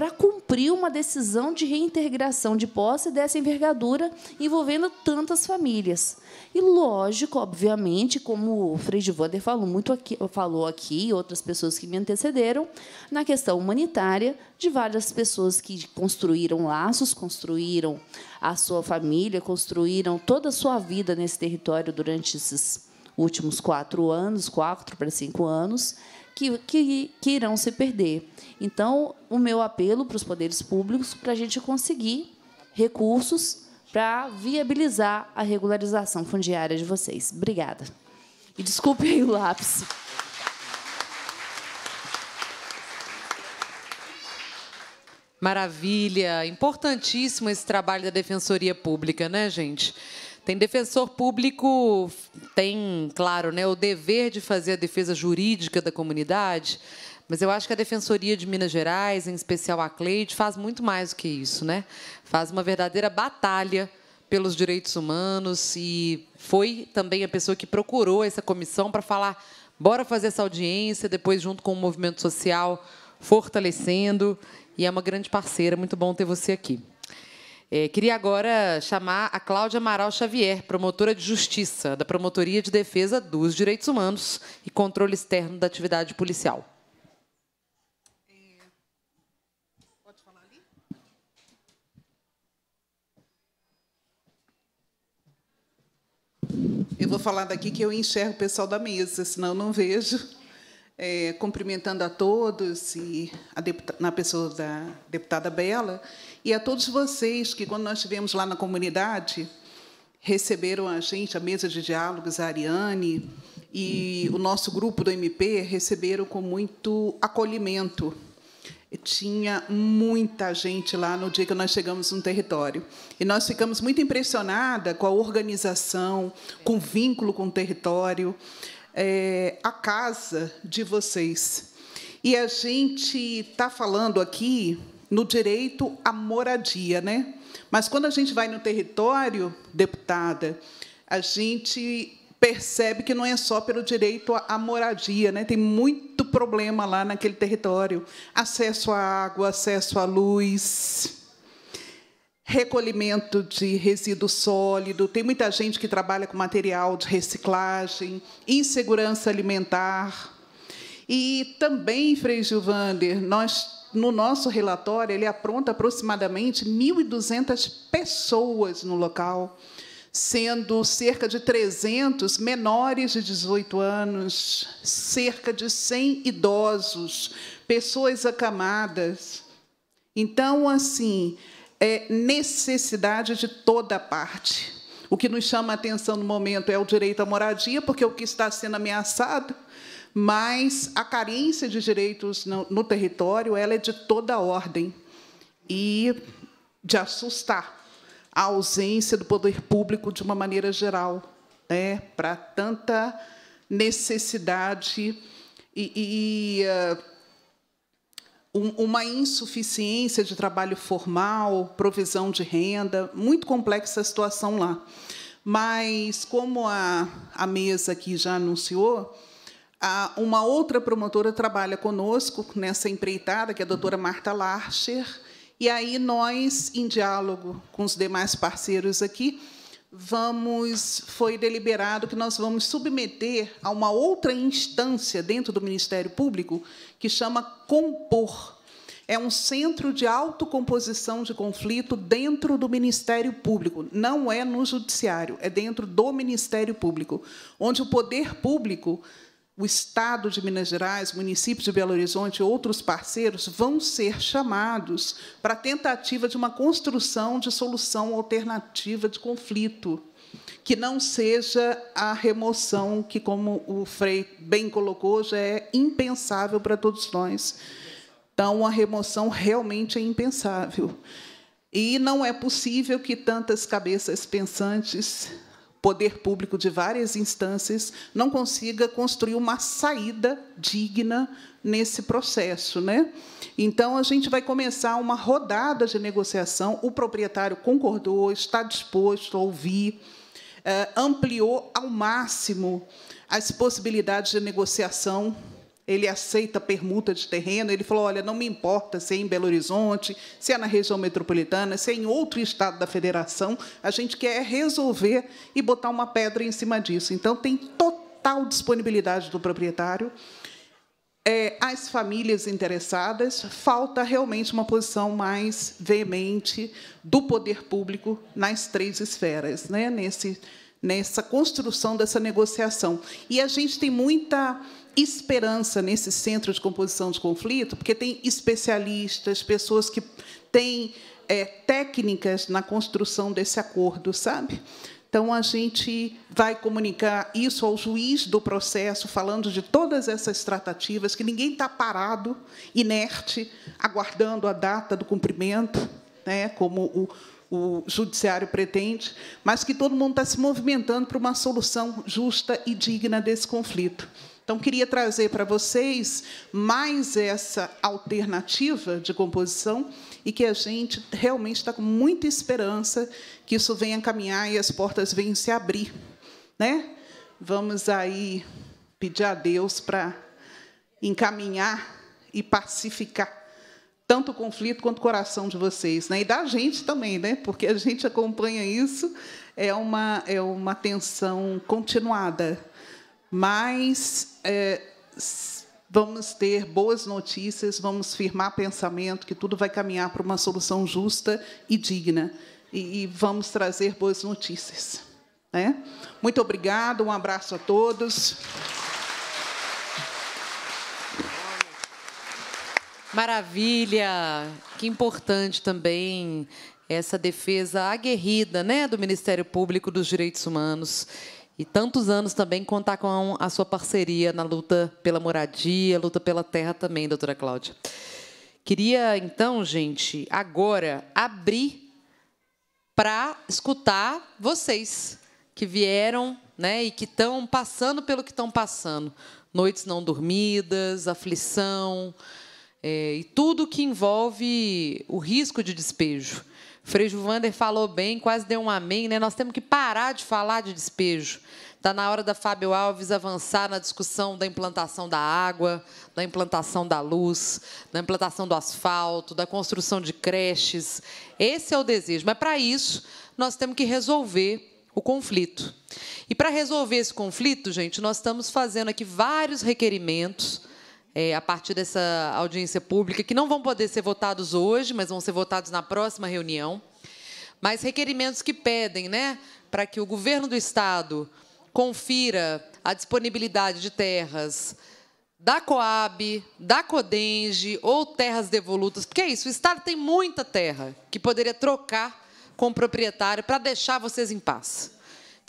para cumprir uma decisão de reintegração de posse dessa envergadura envolvendo tantas famílias. E lógico, obviamente, como o Frei Vander falou muito aqui, falou aqui, outras pessoas que me antecederam, na questão humanitária de várias pessoas que construíram laços, construíram a sua família, construíram toda a sua vida nesse território durante esses últimos quatro anos, quatro para cinco anos, que, que, que irão se perder. Então, o meu apelo para os poderes públicos para a gente conseguir recursos para viabilizar a regularização fundiária de vocês. Obrigada. E desculpem o lápis. Maravilha, importantíssimo esse trabalho da Defensoria Pública, né, gente? Tem defensor público, tem, claro, né, o dever de fazer a defesa jurídica da comunidade, mas eu acho que a Defensoria de Minas Gerais, em especial a Cleide, faz muito mais do que isso, né? Faz uma verdadeira batalha pelos direitos humanos e foi também a pessoa que procurou essa comissão para falar, bora fazer essa audiência, depois junto com o movimento social fortalecendo, e é uma grande parceira, muito bom ter você aqui. É, queria agora chamar a Cláudia Amaral Xavier, promotora de Justiça da Promotoria de Defesa dos Direitos Humanos e Controle Externo da Atividade Policial. Eu vou falar daqui que eu enxergo o pessoal da mesa, senão eu não vejo é, cumprimentando a todos e a na pessoa da deputada Bela e a todos vocês que, quando nós estivemos lá na comunidade, receberam a gente, a mesa de diálogos, a Ariane e o nosso grupo do MP receberam com muito acolhimento. Tinha muita gente lá no dia que nós chegamos no território. E nós ficamos muito impressionada com a organização, com o vínculo com o território é, a casa de vocês. E a gente está falando aqui no direito à moradia, né? Mas quando a gente vai no território, deputada, a gente percebe que não é só pelo direito à moradia, né? Tem muito problema lá naquele território, acesso à água, acesso à luz recolhimento de resíduo sólido, tem muita gente que trabalha com material de reciclagem, insegurança alimentar. E também, Frei Gilvander, nós no nosso relatório, ele apronta aproximadamente 1.200 pessoas no local, sendo cerca de 300 menores de 18 anos, cerca de 100 idosos, pessoas acamadas. Então, assim, é, necessidade de toda parte. O que nos chama a atenção no momento é o direito à moradia, porque é o que está sendo ameaçado, mas a carência de direitos no, no território ela é de toda ordem e de assustar a ausência do poder público de uma maneira geral, né, para tanta necessidade e, e uh, uma insuficiência de trabalho formal, provisão de renda, muito complexa a situação lá. Mas, como a, a mesa aqui já anunciou, a, uma outra promotora trabalha conosco nessa empreitada, que é a doutora Marta Larcher, e aí nós, em diálogo com os demais parceiros aqui, vamos foi deliberado que nós vamos submeter a uma outra instância dentro do Ministério Público que chama Compor. É um centro de autocomposição de conflito dentro do Ministério Público, não é no judiciário, é dentro do Ministério Público, onde o poder público o Estado de Minas Gerais, municípios de Belo Horizonte e outros parceiros vão ser chamados para a tentativa de uma construção de solução alternativa de conflito, que não seja a remoção, que, como o Frei bem colocou, já é impensável para todos nós. Então, a remoção realmente é impensável. E não é possível que tantas cabeças pensantes poder público de várias instâncias não consiga construir uma saída digna nesse processo, né? Então a gente vai começar uma rodada de negociação. O proprietário concordou, está disposto a ouvir, eh, ampliou ao máximo as possibilidades de negociação ele aceita permuta de terreno. Ele falou: olha, não me importa se é em Belo Horizonte, se é na região metropolitana, se é em outro estado da federação, a gente quer é resolver e botar uma pedra em cima disso. Então, tem total disponibilidade do proprietário. É, as famílias interessadas, falta realmente uma posição mais veemente do poder público nas três esferas, né? Nesse, nessa construção dessa negociação. E a gente tem muita esperança nesse centro de composição de conflito, porque tem especialistas, pessoas que têm é, técnicas na construção desse acordo, sabe? Então, a gente vai comunicar isso ao juiz do processo, falando de todas essas tratativas, que ninguém está parado, inerte, aguardando a data do cumprimento, né, como o, o judiciário pretende, mas que todo mundo está se movimentando para uma solução justa e digna desse conflito. Então, queria trazer para vocês mais essa alternativa de composição e que a gente realmente está com muita esperança que isso venha caminhar e as portas venham se abrir. Né? Vamos aí pedir a Deus para encaminhar e pacificar tanto o conflito quanto o coração de vocês, né? E da gente também, né? Porque a gente acompanha isso, é uma é uma tensão continuada mas é, vamos ter boas notícias, vamos firmar pensamento que tudo vai caminhar para uma solução justa e digna, e, e vamos trazer boas notícias. Né? Muito obrigada, um abraço a todos. Maravilha! Que importante também essa defesa aguerrida né, do Ministério Público dos Direitos Humanos e tantos anos também contar com a sua parceria na luta pela moradia, luta pela terra também, doutora Cláudia. Queria, então, gente, agora abrir para escutar vocês que vieram né, e que estão passando pelo que estão passando. Noites não dormidas, aflição é, e tudo que envolve o risco de despejo. Frei Vander falou bem, quase deu um amém, né? Nós temos que parar de falar de despejo. Está na hora da Fábio Alves avançar na discussão da implantação da água, da implantação da luz, da implantação do asfalto, da construção de creches. Esse é o desejo. Mas, para isso, nós temos que resolver o conflito. E para resolver esse conflito, gente, nós estamos fazendo aqui vários requerimentos é, a partir dessa audiência pública, que não vão poder ser votados hoje, mas vão ser votados na próxima reunião. Mas requerimentos que pedem né, para que o governo do Estado confira a disponibilidade de terras da Coab, da Codenge ou terras devolutas, porque é isso, o Estado tem muita terra que poderia trocar com o proprietário para deixar vocês em paz.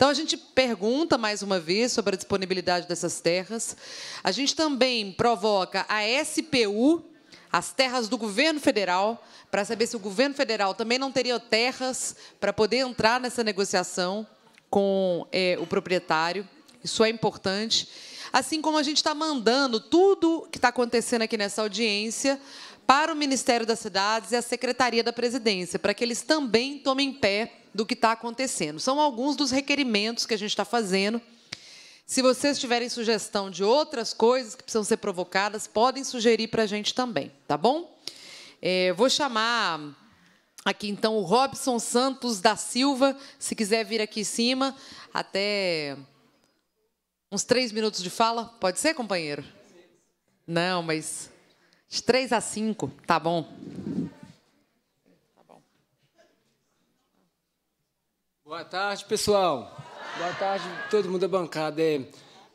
Então, a gente pergunta mais uma vez sobre a disponibilidade dessas terras. A gente também provoca a SPU, as terras do governo federal, para saber se o governo federal também não teria terras para poder entrar nessa negociação com é, o proprietário. Isso é importante. Assim como a gente está mandando tudo que está acontecendo aqui nessa audiência para o Ministério das Cidades e a Secretaria da Presidência, para que eles também tomem pé do que está acontecendo. São alguns dos requerimentos que a gente está fazendo. Se vocês tiverem sugestão de outras coisas que precisam ser provocadas, podem sugerir para a gente também, tá bom? É, vou chamar aqui então o Robson Santos da Silva, se quiser vir aqui em cima, até uns três minutos de fala, pode ser, companheiro? Não, mas de três a cinco, tá bom. Boa tarde, pessoal. Boa tarde, todo mundo da bancada. É,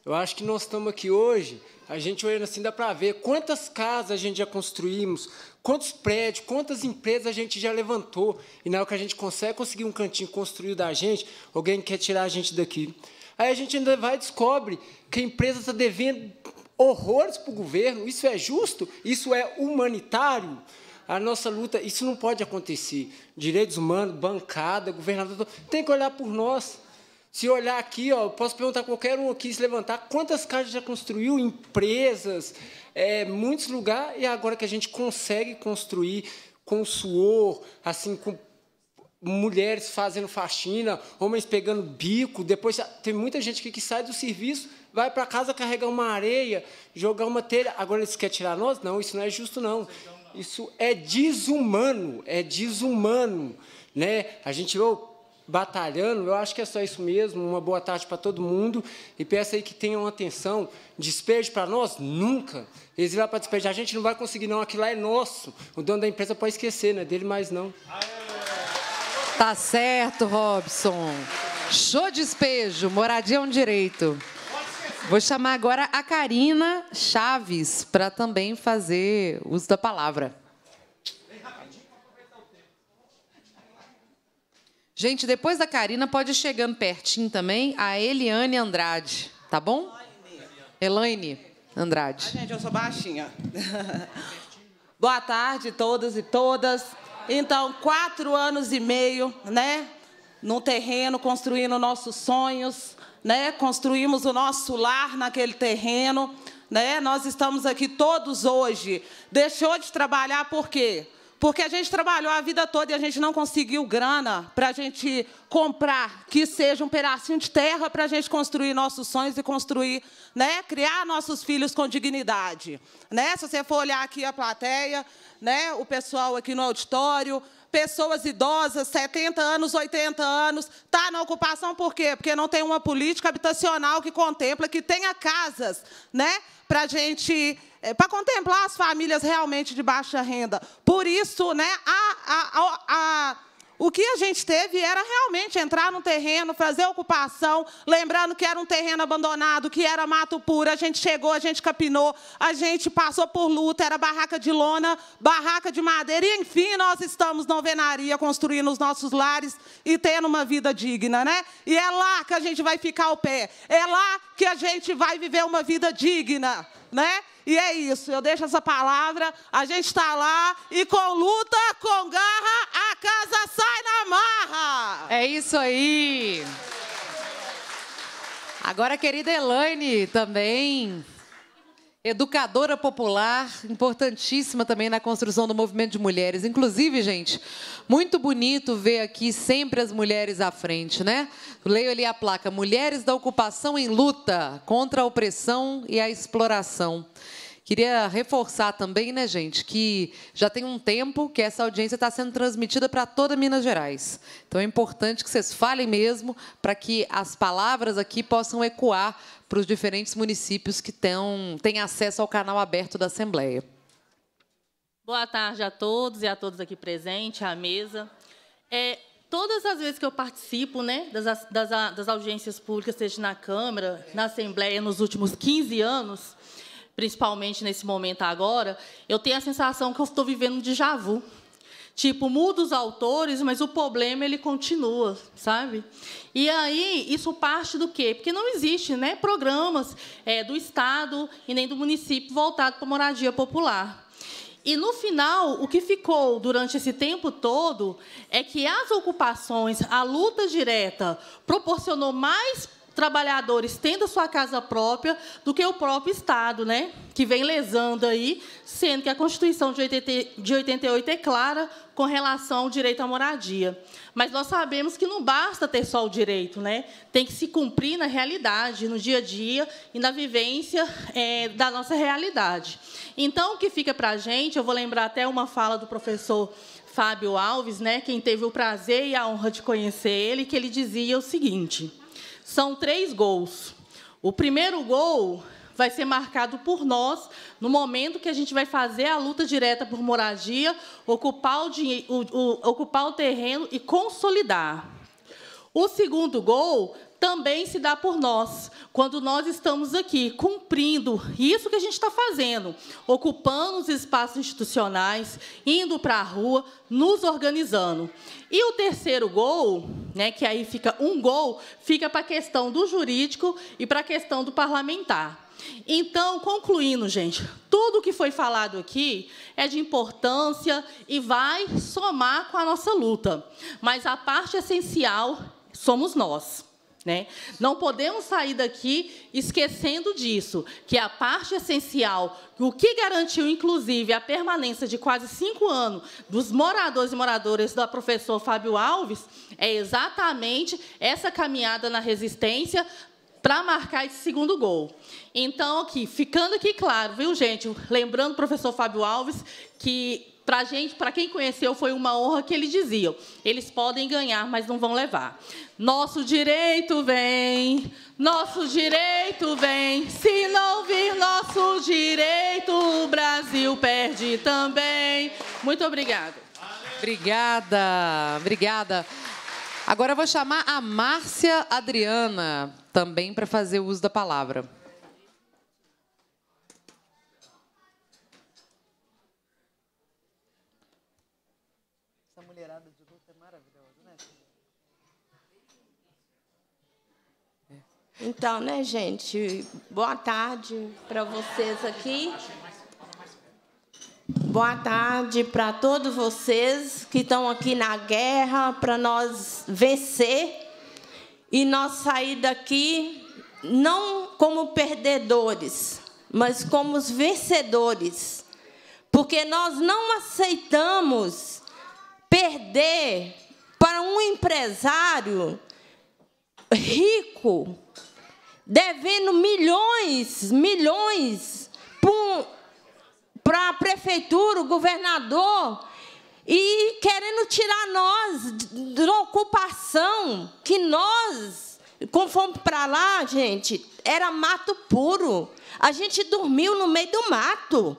eu acho que nós estamos aqui hoje, a gente olhando assim, dá para ver quantas casas a gente já construímos, quantos prédios, quantas empresas a gente já levantou. E na hora que a gente consegue conseguir um cantinho construído da gente, alguém quer tirar a gente daqui. Aí a gente ainda vai e descobre que a empresa está devendo horrores para o governo. Isso é justo? Isso é humanitário? a nossa luta, isso não pode acontecer. Direitos humanos, bancada, governador, tem que olhar por nós. Se olhar aqui, ó, posso perguntar a qualquer um aqui, se levantar, quantas casas já construiu, empresas, é, muitos lugares, e agora que a gente consegue construir com suor, assim, com mulheres fazendo faxina, homens pegando bico, depois tem muita gente que, que sai do serviço, vai para casa carregar uma areia, jogar uma telha. Agora eles querem tirar nós? Não, isso não é justo, não. Isso é desumano, é desumano. Né? A gente vai batalhando, eu acho que é só isso mesmo. Uma boa tarde para todo mundo e peço aí que tenham atenção. Despejo para nós? Nunca. Eles vão para despejar, a gente não vai conseguir, não. Aquilo lá é nosso. O dono da empresa pode esquecer, não é dele mais não. Tá certo, Robson. Show de despejo, moradia é um direito. Vou chamar agora a Karina Chaves para também fazer uso da palavra. Gente, depois da Karina, pode ir chegando pertinho também a Eliane Andrade, tá bom? Elaine Andrade. Ai, ah, gente, eu sou baixinha. *laughs* Boa tarde todas e todas. Então, quatro anos e meio, né? No terreno, construindo nossos sonhos, né? Construímos o nosso lar naquele terreno, né? Nós estamos aqui todos hoje. Deixou de trabalhar por quê? Porque a gente trabalhou a vida toda e a gente não conseguiu grana para a gente comprar que seja um pedacinho de terra para a gente construir nossos sonhos e construir, né, criar nossos filhos com dignidade, né? Se você for olhar aqui a plateia, né, o pessoal aqui no auditório, pessoas idosas, 70 anos, 80 anos, está na ocupação por quê? Porque não tem uma política habitacional que contempla, que tenha casas né, para gente eh, para contemplar as famílias realmente de baixa renda. Por isso, né, a, a, a, a o que a gente teve era realmente entrar no terreno, fazer ocupação, lembrando que era um terreno abandonado, que era mato puro. A gente chegou, a gente capinou, a gente passou por luta, era barraca de lona, barraca de madeira, e enfim, nós estamos na alvenaria construindo os nossos lares e tendo uma vida digna, né? E é lá que a gente vai ficar ao pé, é lá que a gente vai viver uma vida digna né? E é isso, eu deixo essa palavra, a gente está lá e com luta, com garra, a casa sai na marra. É isso aí. Agora, querida Elaine, também educadora popular, importantíssima também na construção do movimento de mulheres. Inclusive, gente, muito bonito ver aqui sempre as mulheres à frente, né? Leio ali a placa: Mulheres da Ocupação em Luta contra a Opressão e a Exploração. Queria reforçar também, né, gente, que já tem um tempo que essa audiência está sendo transmitida para toda Minas Gerais. Então é importante que vocês falem mesmo para que as palavras aqui possam ecoar para os diferentes municípios que têm, acesso ao canal aberto da Assembleia. Boa tarde a todos e a todos aqui presentes, à mesa. É, todas as vezes que eu participo né, das, das, das audiências públicas, seja na Câmara, na Assembleia, nos últimos 15 anos, principalmente nesse momento agora, eu tenho a sensação que eu estou vivendo um déjà vu. Tipo, muda os autores, mas o problema ele continua, sabe? E aí, isso parte do quê? Porque não existe né, programas é, do Estado e nem do município voltado para moradia popular. E no final, o que ficou durante esse tempo todo é que as ocupações, a luta direta, proporcionou mais trabalhadores tendo sua casa própria do que o próprio Estado, né? que vem lesando aí, sendo que a Constituição de 88 é clara com relação ao direito à moradia. Mas nós sabemos que não basta ter só o direito, né? tem que se cumprir na realidade, no dia a dia e na vivência é, da nossa realidade. Então, o que fica para a gente, eu vou lembrar até uma fala do professor Fábio Alves, né, quem teve o prazer e a honra de conhecer ele, que ele dizia o seguinte: são três gols. O primeiro gol vai ser marcado por nós, no momento que a gente vai fazer a luta direta por moradia, ocupar o, o, o ocupar o terreno e consolidar. O segundo gol também se dá por nós, quando nós estamos aqui cumprindo isso que a gente está fazendo, ocupando os espaços institucionais, indo para a rua, nos organizando. E o terceiro gol, né, que aí fica um gol, fica para a questão do jurídico e para a questão do parlamentar. Então, concluindo, gente, tudo o que foi falado aqui é de importância e vai somar com a nossa luta. Mas a parte essencial somos nós. Né? Não podemos sair daqui esquecendo disso, que a parte essencial, o que garantiu, inclusive, a permanência de quase cinco anos dos moradores e moradoras da professor Fábio Alves, é exatamente essa caminhada na resistência para marcar esse segundo gol. Então, aqui, ficando aqui claro, viu, gente? Lembrando o professor Fábio Alves, que para gente, para quem conheceu, foi uma honra que ele dizia: eles podem ganhar, mas não vão levar. Nosso direito vem, nosso direito vem. Se não vir nosso direito, o Brasil perde também. Muito obrigado. Obrigada, obrigada. Agora eu vou chamar a Márcia Adriana também para fazer uso da palavra. Essa mulherada de luta é maravilhosa, né? Então, né, gente? Boa tarde para vocês aqui. Boa tarde para todos vocês que estão aqui na guerra para nós vencer e nós sair daqui não como perdedores, mas como os vencedores. Porque nós não aceitamos perder para um empresário rico, devendo milhões, milhões para a prefeitura, o governador, e querendo tirar nós da ocupação que nós, quando fomos para lá, gente, era mato puro. A gente dormiu no meio do mato.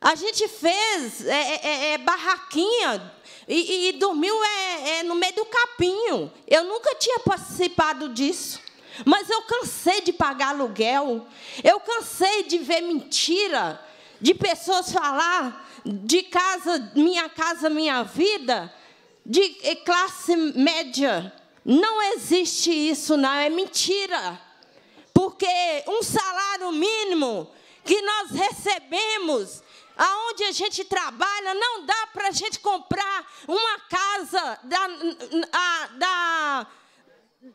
A gente fez é, é, é, é barraquinha e, e dormiu é, é, no meio do capinho. Eu nunca tinha participado disso. Mas eu cansei de pagar aluguel. Eu cansei de ver mentira, de pessoas falar de casa, minha casa, minha vida, de classe média. Não existe isso, não, é mentira. Porque um salário mínimo que nós recebemos, aonde a gente trabalha, não dá para a gente comprar uma casa da, a, da,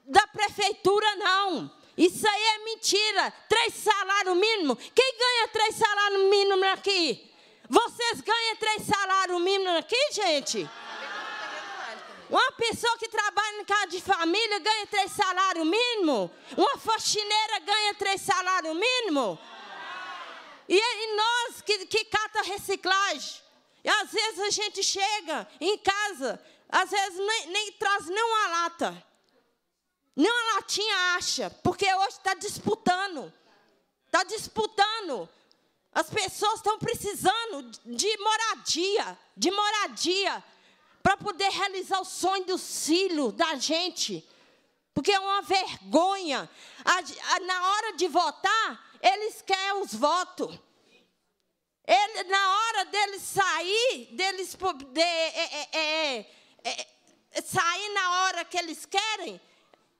da prefeitura, não. Isso aí é mentira. Três salários mínimos. Quem ganha três salários mínimos aqui? Vocês ganham três salários mínimos aqui, gente? Uma pessoa que trabalha em casa de família ganha três salários mínimos? Uma faxineira ganha três salários mínimos? E, e nós que, que cata reciclagem? E às vezes a gente chega em casa, às vezes nem, nem traz nem uma lata. Nem uma latinha acha, porque hoje está disputando. Está disputando as pessoas estão precisando de moradia, de moradia, para poder realizar o sonho dos filhos da gente. Porque é uma vergonha. na hora de votar, eles querem os votos. Ele, na hora deles sair, deles poder é é, é, é, é, sair na hora que eles querem,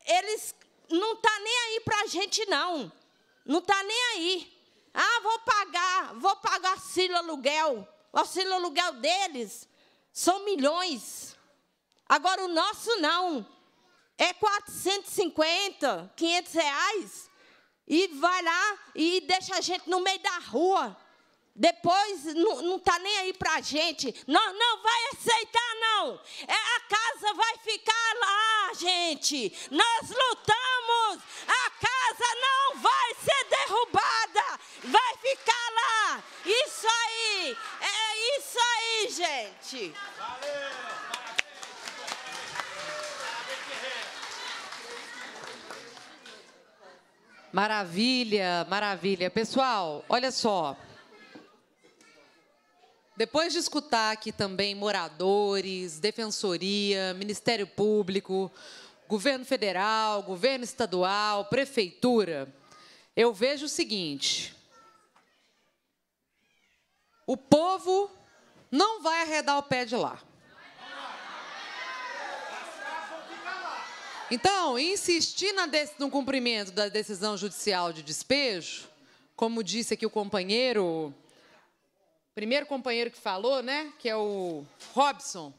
eles não tá nem aí para a gente não, não tá nem aí. Ah, vou pagar, vou pagar auxílio aluguel. O auxílio aluguel deles são milhões. Agora o nosso não. É 450, 500 reais. E vai lá e deixa a gente no meio da rua. Depois não está nem aí para a gente. Não, não vai aceitar, não. É, a casa vai ficar lá, gente. Nós lutamos. A casa não vai ser derrubada vai ficar lá. Isso aí, é isso aí, gente. Valeu. Maravilha, maravilha. Pessoal, olha só. Depois de escutar aqui também moradores, defensoria, Ministério Público, governo federal, governo estadual, prefeitura, eu vejo o seguinte: o povo não vai arredar o pé de lá. Então, insistir no cumprimento da decisão judicial de despejo, como disse aqui o companheiro, o primeiro companheiro que falou, né, que é o Robson,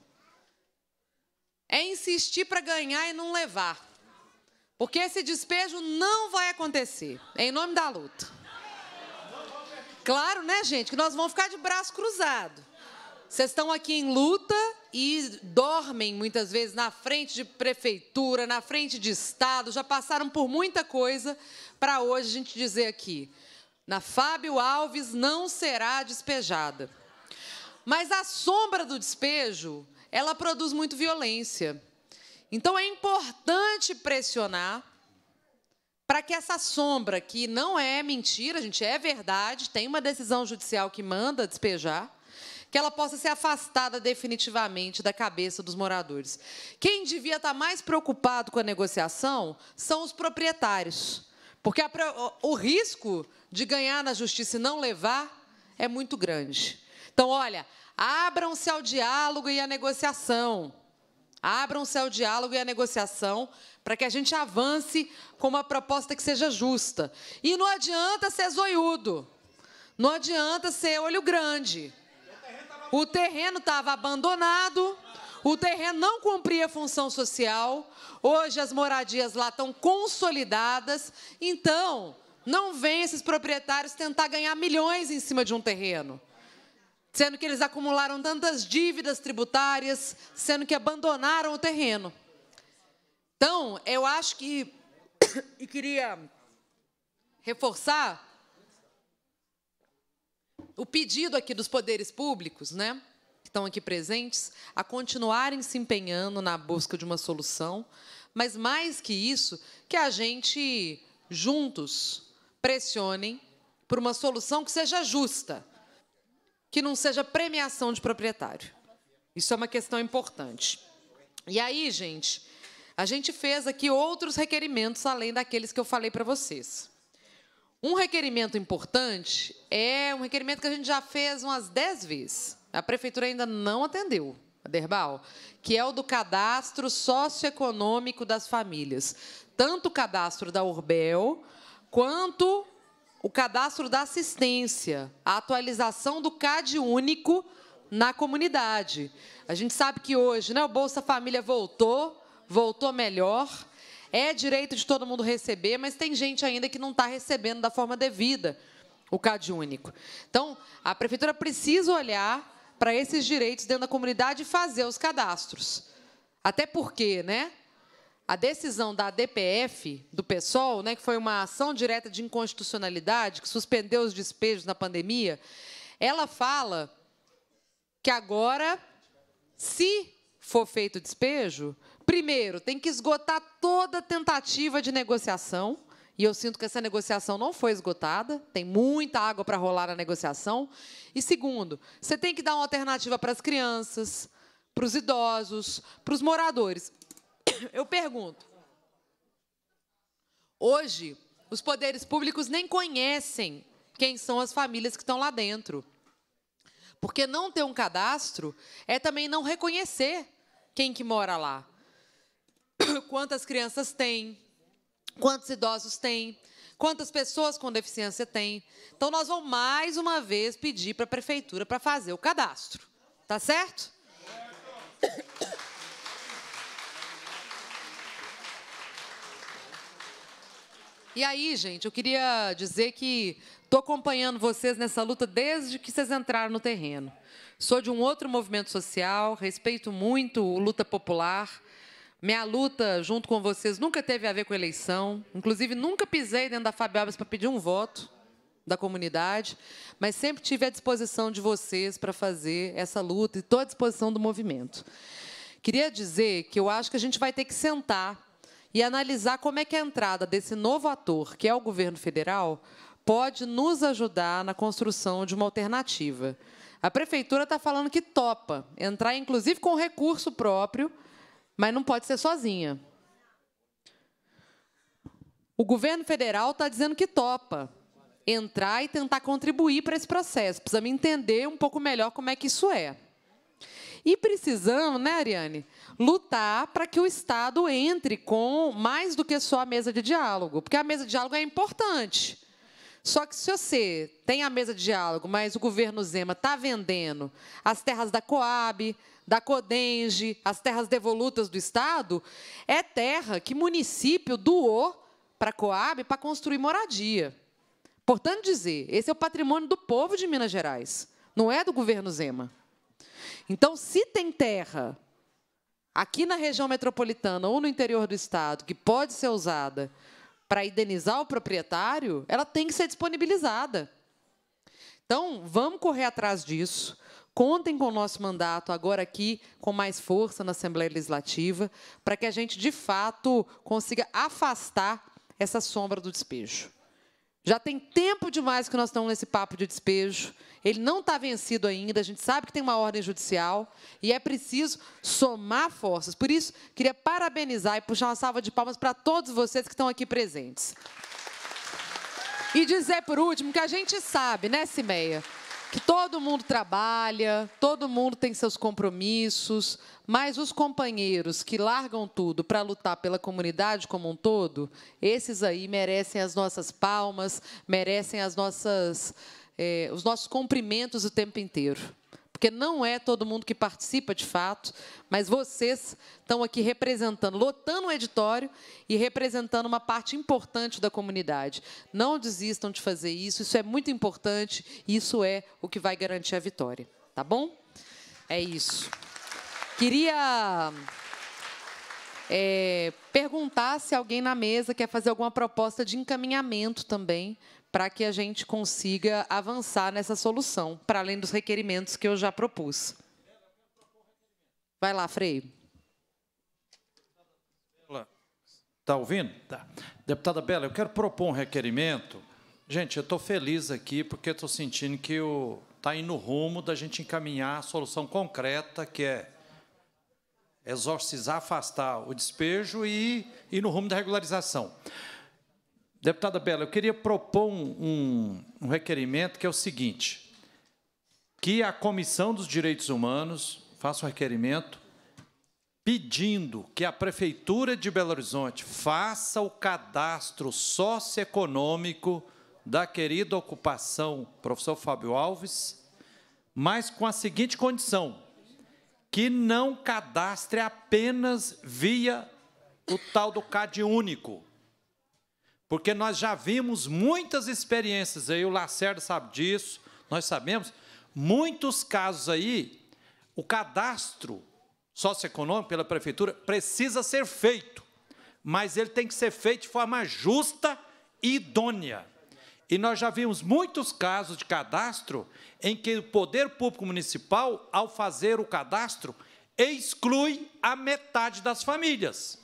é insistir para ganhar e não levar. Porque esse despejo não vai acontecer, em nome da luta. Claro, né, gente, que nós vamos ficar de braço cruzado. Vocês estão aqui em luta e dormem muitas vezes na frente de prefeitura, na frente de estado, já passaram por muita coisa para hoje a gente dizer aqui. Na Fábio Alves não será despejada. Mas a sombra do despejo, ela produz muito violência. Então é importante pressionar para que essa sombra, que não é mentira, gente, é verdade, tem uma decisão judicial que manda despejar, que ela possa ser afastada definitivamente da cabeça dos moradores. Quem devia estar mais preocupado com a negociação são os proprietários, porque a, o risco de ganhar na justiça e não levar é muito grande. Então, olha, abram-se ao diálogo e à negociação. Abram-se ao diálogo e à negociação para que a gente avance com uma proposta que seja justa. E não adianta ser zoiudo, não adianta ser olho grande. O terreno estava abandonado, o terreno não cumpria função social, hoje as moradias lá estão consolidadas, então não vem esses proprietários tentar ganhar milhões em cima de um terreno sendo que eles acumularam tantas dívidas tributárias, sendo que abandonaram o terreno. Então, eu acho que, *coughs* e queria reforçar o pedido aqui dos poderes públicos, né, que estão aqui presentes, a continuarem se empenhando na busca de uma solução, mas mais que isso, que a gente juntos pressionem por uma solução que seja justa que não seja premiação de proprietário. Isso é uma questão importante. E aí, gente, a gente fez aqui outros requerimentos além daqueles que eu falei para vocês. Um requerimento importante é um requerimento que a gente já fez umas 10 vezes. A prefeitura ainda não atendeu, Aderbal, que é o do cadastro socioeconômico das famílias. Tanto o cadastro da Urbel quanto o cadastro da assistência, a atualização do CAD único na comunidade. A gente sabe que hoje né, o Bolsa Família voltou, voltou melhor, é direito de todo mundo receber, mas tem gente ainda que não está recebendo da forma devida o CAD único. Então, a prefeitura precisa olhar para esses direitos dentro da comunidade e fazer os cadastros. Até porque, né? a decisão da DPF, do PSOL, né, que foi uma ação direta de inconstitucionalidade, que suspendeu os despejos na pandemia, ela fala que agora, se for feito despejo, primeiro, tem que esgotar toda tentativa de negociação, e eu sinto que essa negociação não foi esgotada, tem muita água para rolar na negociação. E segundo, você tem que dar uma alternativa para as crianças, para os idosos, para os moradores. Eu pergunto. Hoje, os poderes públicos nem conhecem quem são as famílias que estão lá dentro. Porque não ter um cadastro é também não reconhecer quem que mora lá. *coughs* Quantas crianças tem? Quantos idosos tem? Quantas pessoas com deficiência tem? Então nós vamos mais uma vez pedir para a prefeitura para fazer o cadastro. Tá certo? certo. E aí, gente, eu queria dizer que estou acompanhando vocês nessa luta desde que vocês entraram no terreno. Sou de um outro movimento social, respeito muito o luta popular. Minha luta junto com vocês nunca teve a ver com eleição. Inclusive, nunca pisei dentro da Alves para pedir um voto da comunidade, mas sempre tive à disposição de vocês para fazer essa luta e estou à disposição do movimento. Queria dizer que eu acho que a gente vai ter que sentar e analisar como é que a entrada desse novo ator, que é o governo federal, pode nos ajudar na construção de uma alternativa. A prefeitura está falando que topa entrar, inclusive, com recurso próprio, mas não pode ser sozinha. O governo federal está dizendo que topa entrar e tentar contribuir para esse processo. me entender um pouco melhor como é que isso é. E precisamos, né, Ariane, lutar para que o Estado entre com mais do que só a mesa de diálogo, porque a mesa de diálogo é importante. Só que se você tem a mesa de diálogo, mas o governo Zema está vendendo as terras da Coab, da Codenge, as terras devolutas do Estado, é terra que município doou para a Coab para construir moradia. Portanto, dizer, esse é o patrimônio do povo de Minas Gerais, não é do governo Zema. Então, se tem terra aqui na região metropolitana ou no interior do estado que pode ser usada para indenizar o proprietário, ela tem que ser disponibilizada. Então, vamos correr atrás disso. Contem com o nosso mandato agora aqui, com mais força na Assembleia Legislativa, para que a gente, de fato, consiga afastar essa sombra do despejo. Já tem tempo demais que nós estamos nesse papo de despejo. Ele não está vencido ainda, a gente sabe que tem uma ordem judicial e é preciso somar forças. Por isso, queria parabenizar e puxar uma salva de palmas para todos vocês que estão aqui presentes. E dizer, por último, que a gente sabe, né, Cimeia, que todo mundo trabalha, todo mundo tem seus compromissos, mas os companheiros que largam tudo para lutar pela comunidade como um todo, esses aí merecem as nossas palmas, merecem as nossas, eh, os nossos cumprimentos o tempo inteiro porque não é todo mundo que participa de fato, mas vocês estão aqui representando, lotando o editório e representando uma parte importante da comunidade. Não desistam de fazer isso, isso é muito importante, isso é o que vai garantir a vitória, tá bom? É isso. Queria é, perguntar se alguém na mesa quer fazer alguma proposta de encaminhamento também para que a gente consiga avançar nessa solução, para além dos requerimentos que eu já propus. Vai lá, Frei. Está ouvindo? Tá. Deputada Bela, eu quero propor um requerimento. Gente, eu estou feliz aqui porque estou sentindo que está indo no rumo da gente encaminhar a solução concreta, que é exorcizar, afastar o despejo e ir no rumo da regularização. Deputada Bela, eu queria propor um, um, requerimento que é o seguinte, que a Comissão dos Direitos Humanos faça um requerimento pedindo que a Prefeitura de Belo Horizonte faça o cadastro socioeconômico da querida ocupação, professor Fábio Alves, mas com a seguinte condição, que não cadastre apenas via o tal do CAD único, porque nós já vimos muitas experiências aí, o Lacerda sabe disso, nós sabemos, muitos casos aí, o cadastro socioeconômico pela prefeitura precisa ser feito, mas ele tem que ser feito de forma justa e idônea. E nós já vimos muitos casos de cadastro em que o poder público municipal, ao fazer o cadastro, exclui a metade das famílias.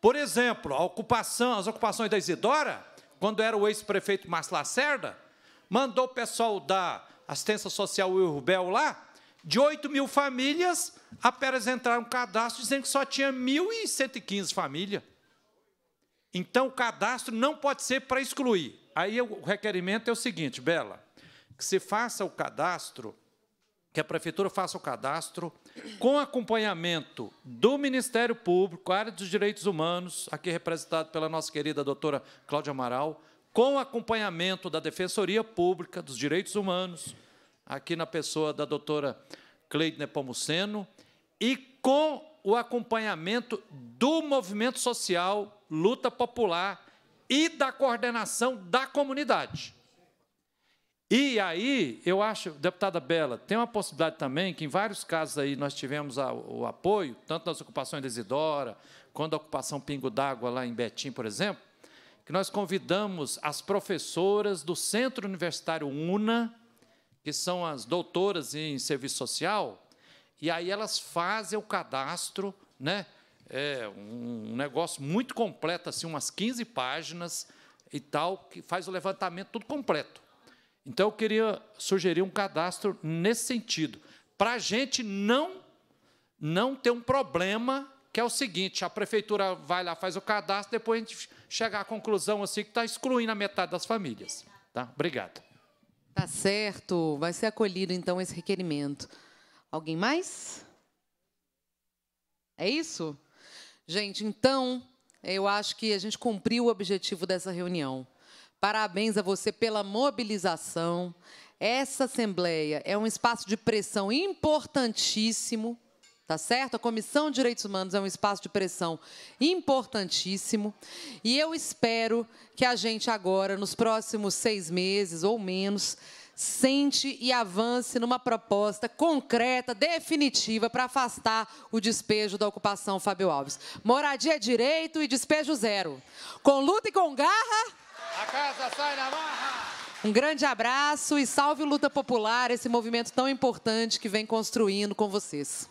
Por exemplo, a ocupação, as ocupações da Isidora, quando era o ex-prefeito Márcio Lacerda, mandou o pessoal da assistência social Will Rubel lá, de 8 mil famílias, apenas entraram um cadastro dizendo que só tinha 1.115 famílias. Então, o cadastro não pode ser para excluir. Aí o requerimento é o seguinte, Bela, que se faça o cadastro que a prefeitura faça o cadastro com acompanhamento do Ministério Público, área dos direitos humanos, aqui representado pela nossa querida doutora Cláudia Amaral, com acompanhamento da Defensoria Pública dos Direitos Humanos, aqui na pessoa da doutora Cleide Nepomuceno, e com o acompanhamento do movimento social, luta popular e da coordenação da comunidade. E aí, eu acho, deputada Bela, tem uma possibilidade também que, em vários casos, aí nós tivemos a, o apoio, tanto nas ocupações de Isidora, quanto a ocupação Pingo d'Água, lá em Betim, por exemplo, que nós convidamos as professoras do Centro Universitário UNA, que são as doutoras em serviço social, e aí elas fazem o cadastro, né? É um negócio muito completo, assim, umas 15 páginas e tal, que faz o levantamento tudo completo. Então, eu queria sugerir um cadastro nesse sentido, para a gente não, não ter um problema que é o seguinte: a prefeitura vai lá, faz o cadastro, depois a gente chega à conclusão assim que está excluindo a metade das famílias. Tá? Obrigado. Tá certo. Vai ser acolhido então esse requerimento. Alguém mais? É isso? Gente, então, eu acho que a gente cumpriu o objetivo dessa reunião. Parabéns a você pela mobilização. Essa Assembleia é um espaço de pressão importantíssimo, tá certo? A Comissão de Direitos Humanos é um espaço de pressão importantíssimo. E eu espero que a gente agora, nos próximos seis meses ou menos, sente e avance numa proposta concreta, definitiva, para afastar o despejo da ocupação Fábio Alves. Moradia é direito e despejo zero. Com luta e com garra. A casa sai na marra. Um grande abraço e salve o Luta Popular, esse movimento tão importante que vem construindo com vocês.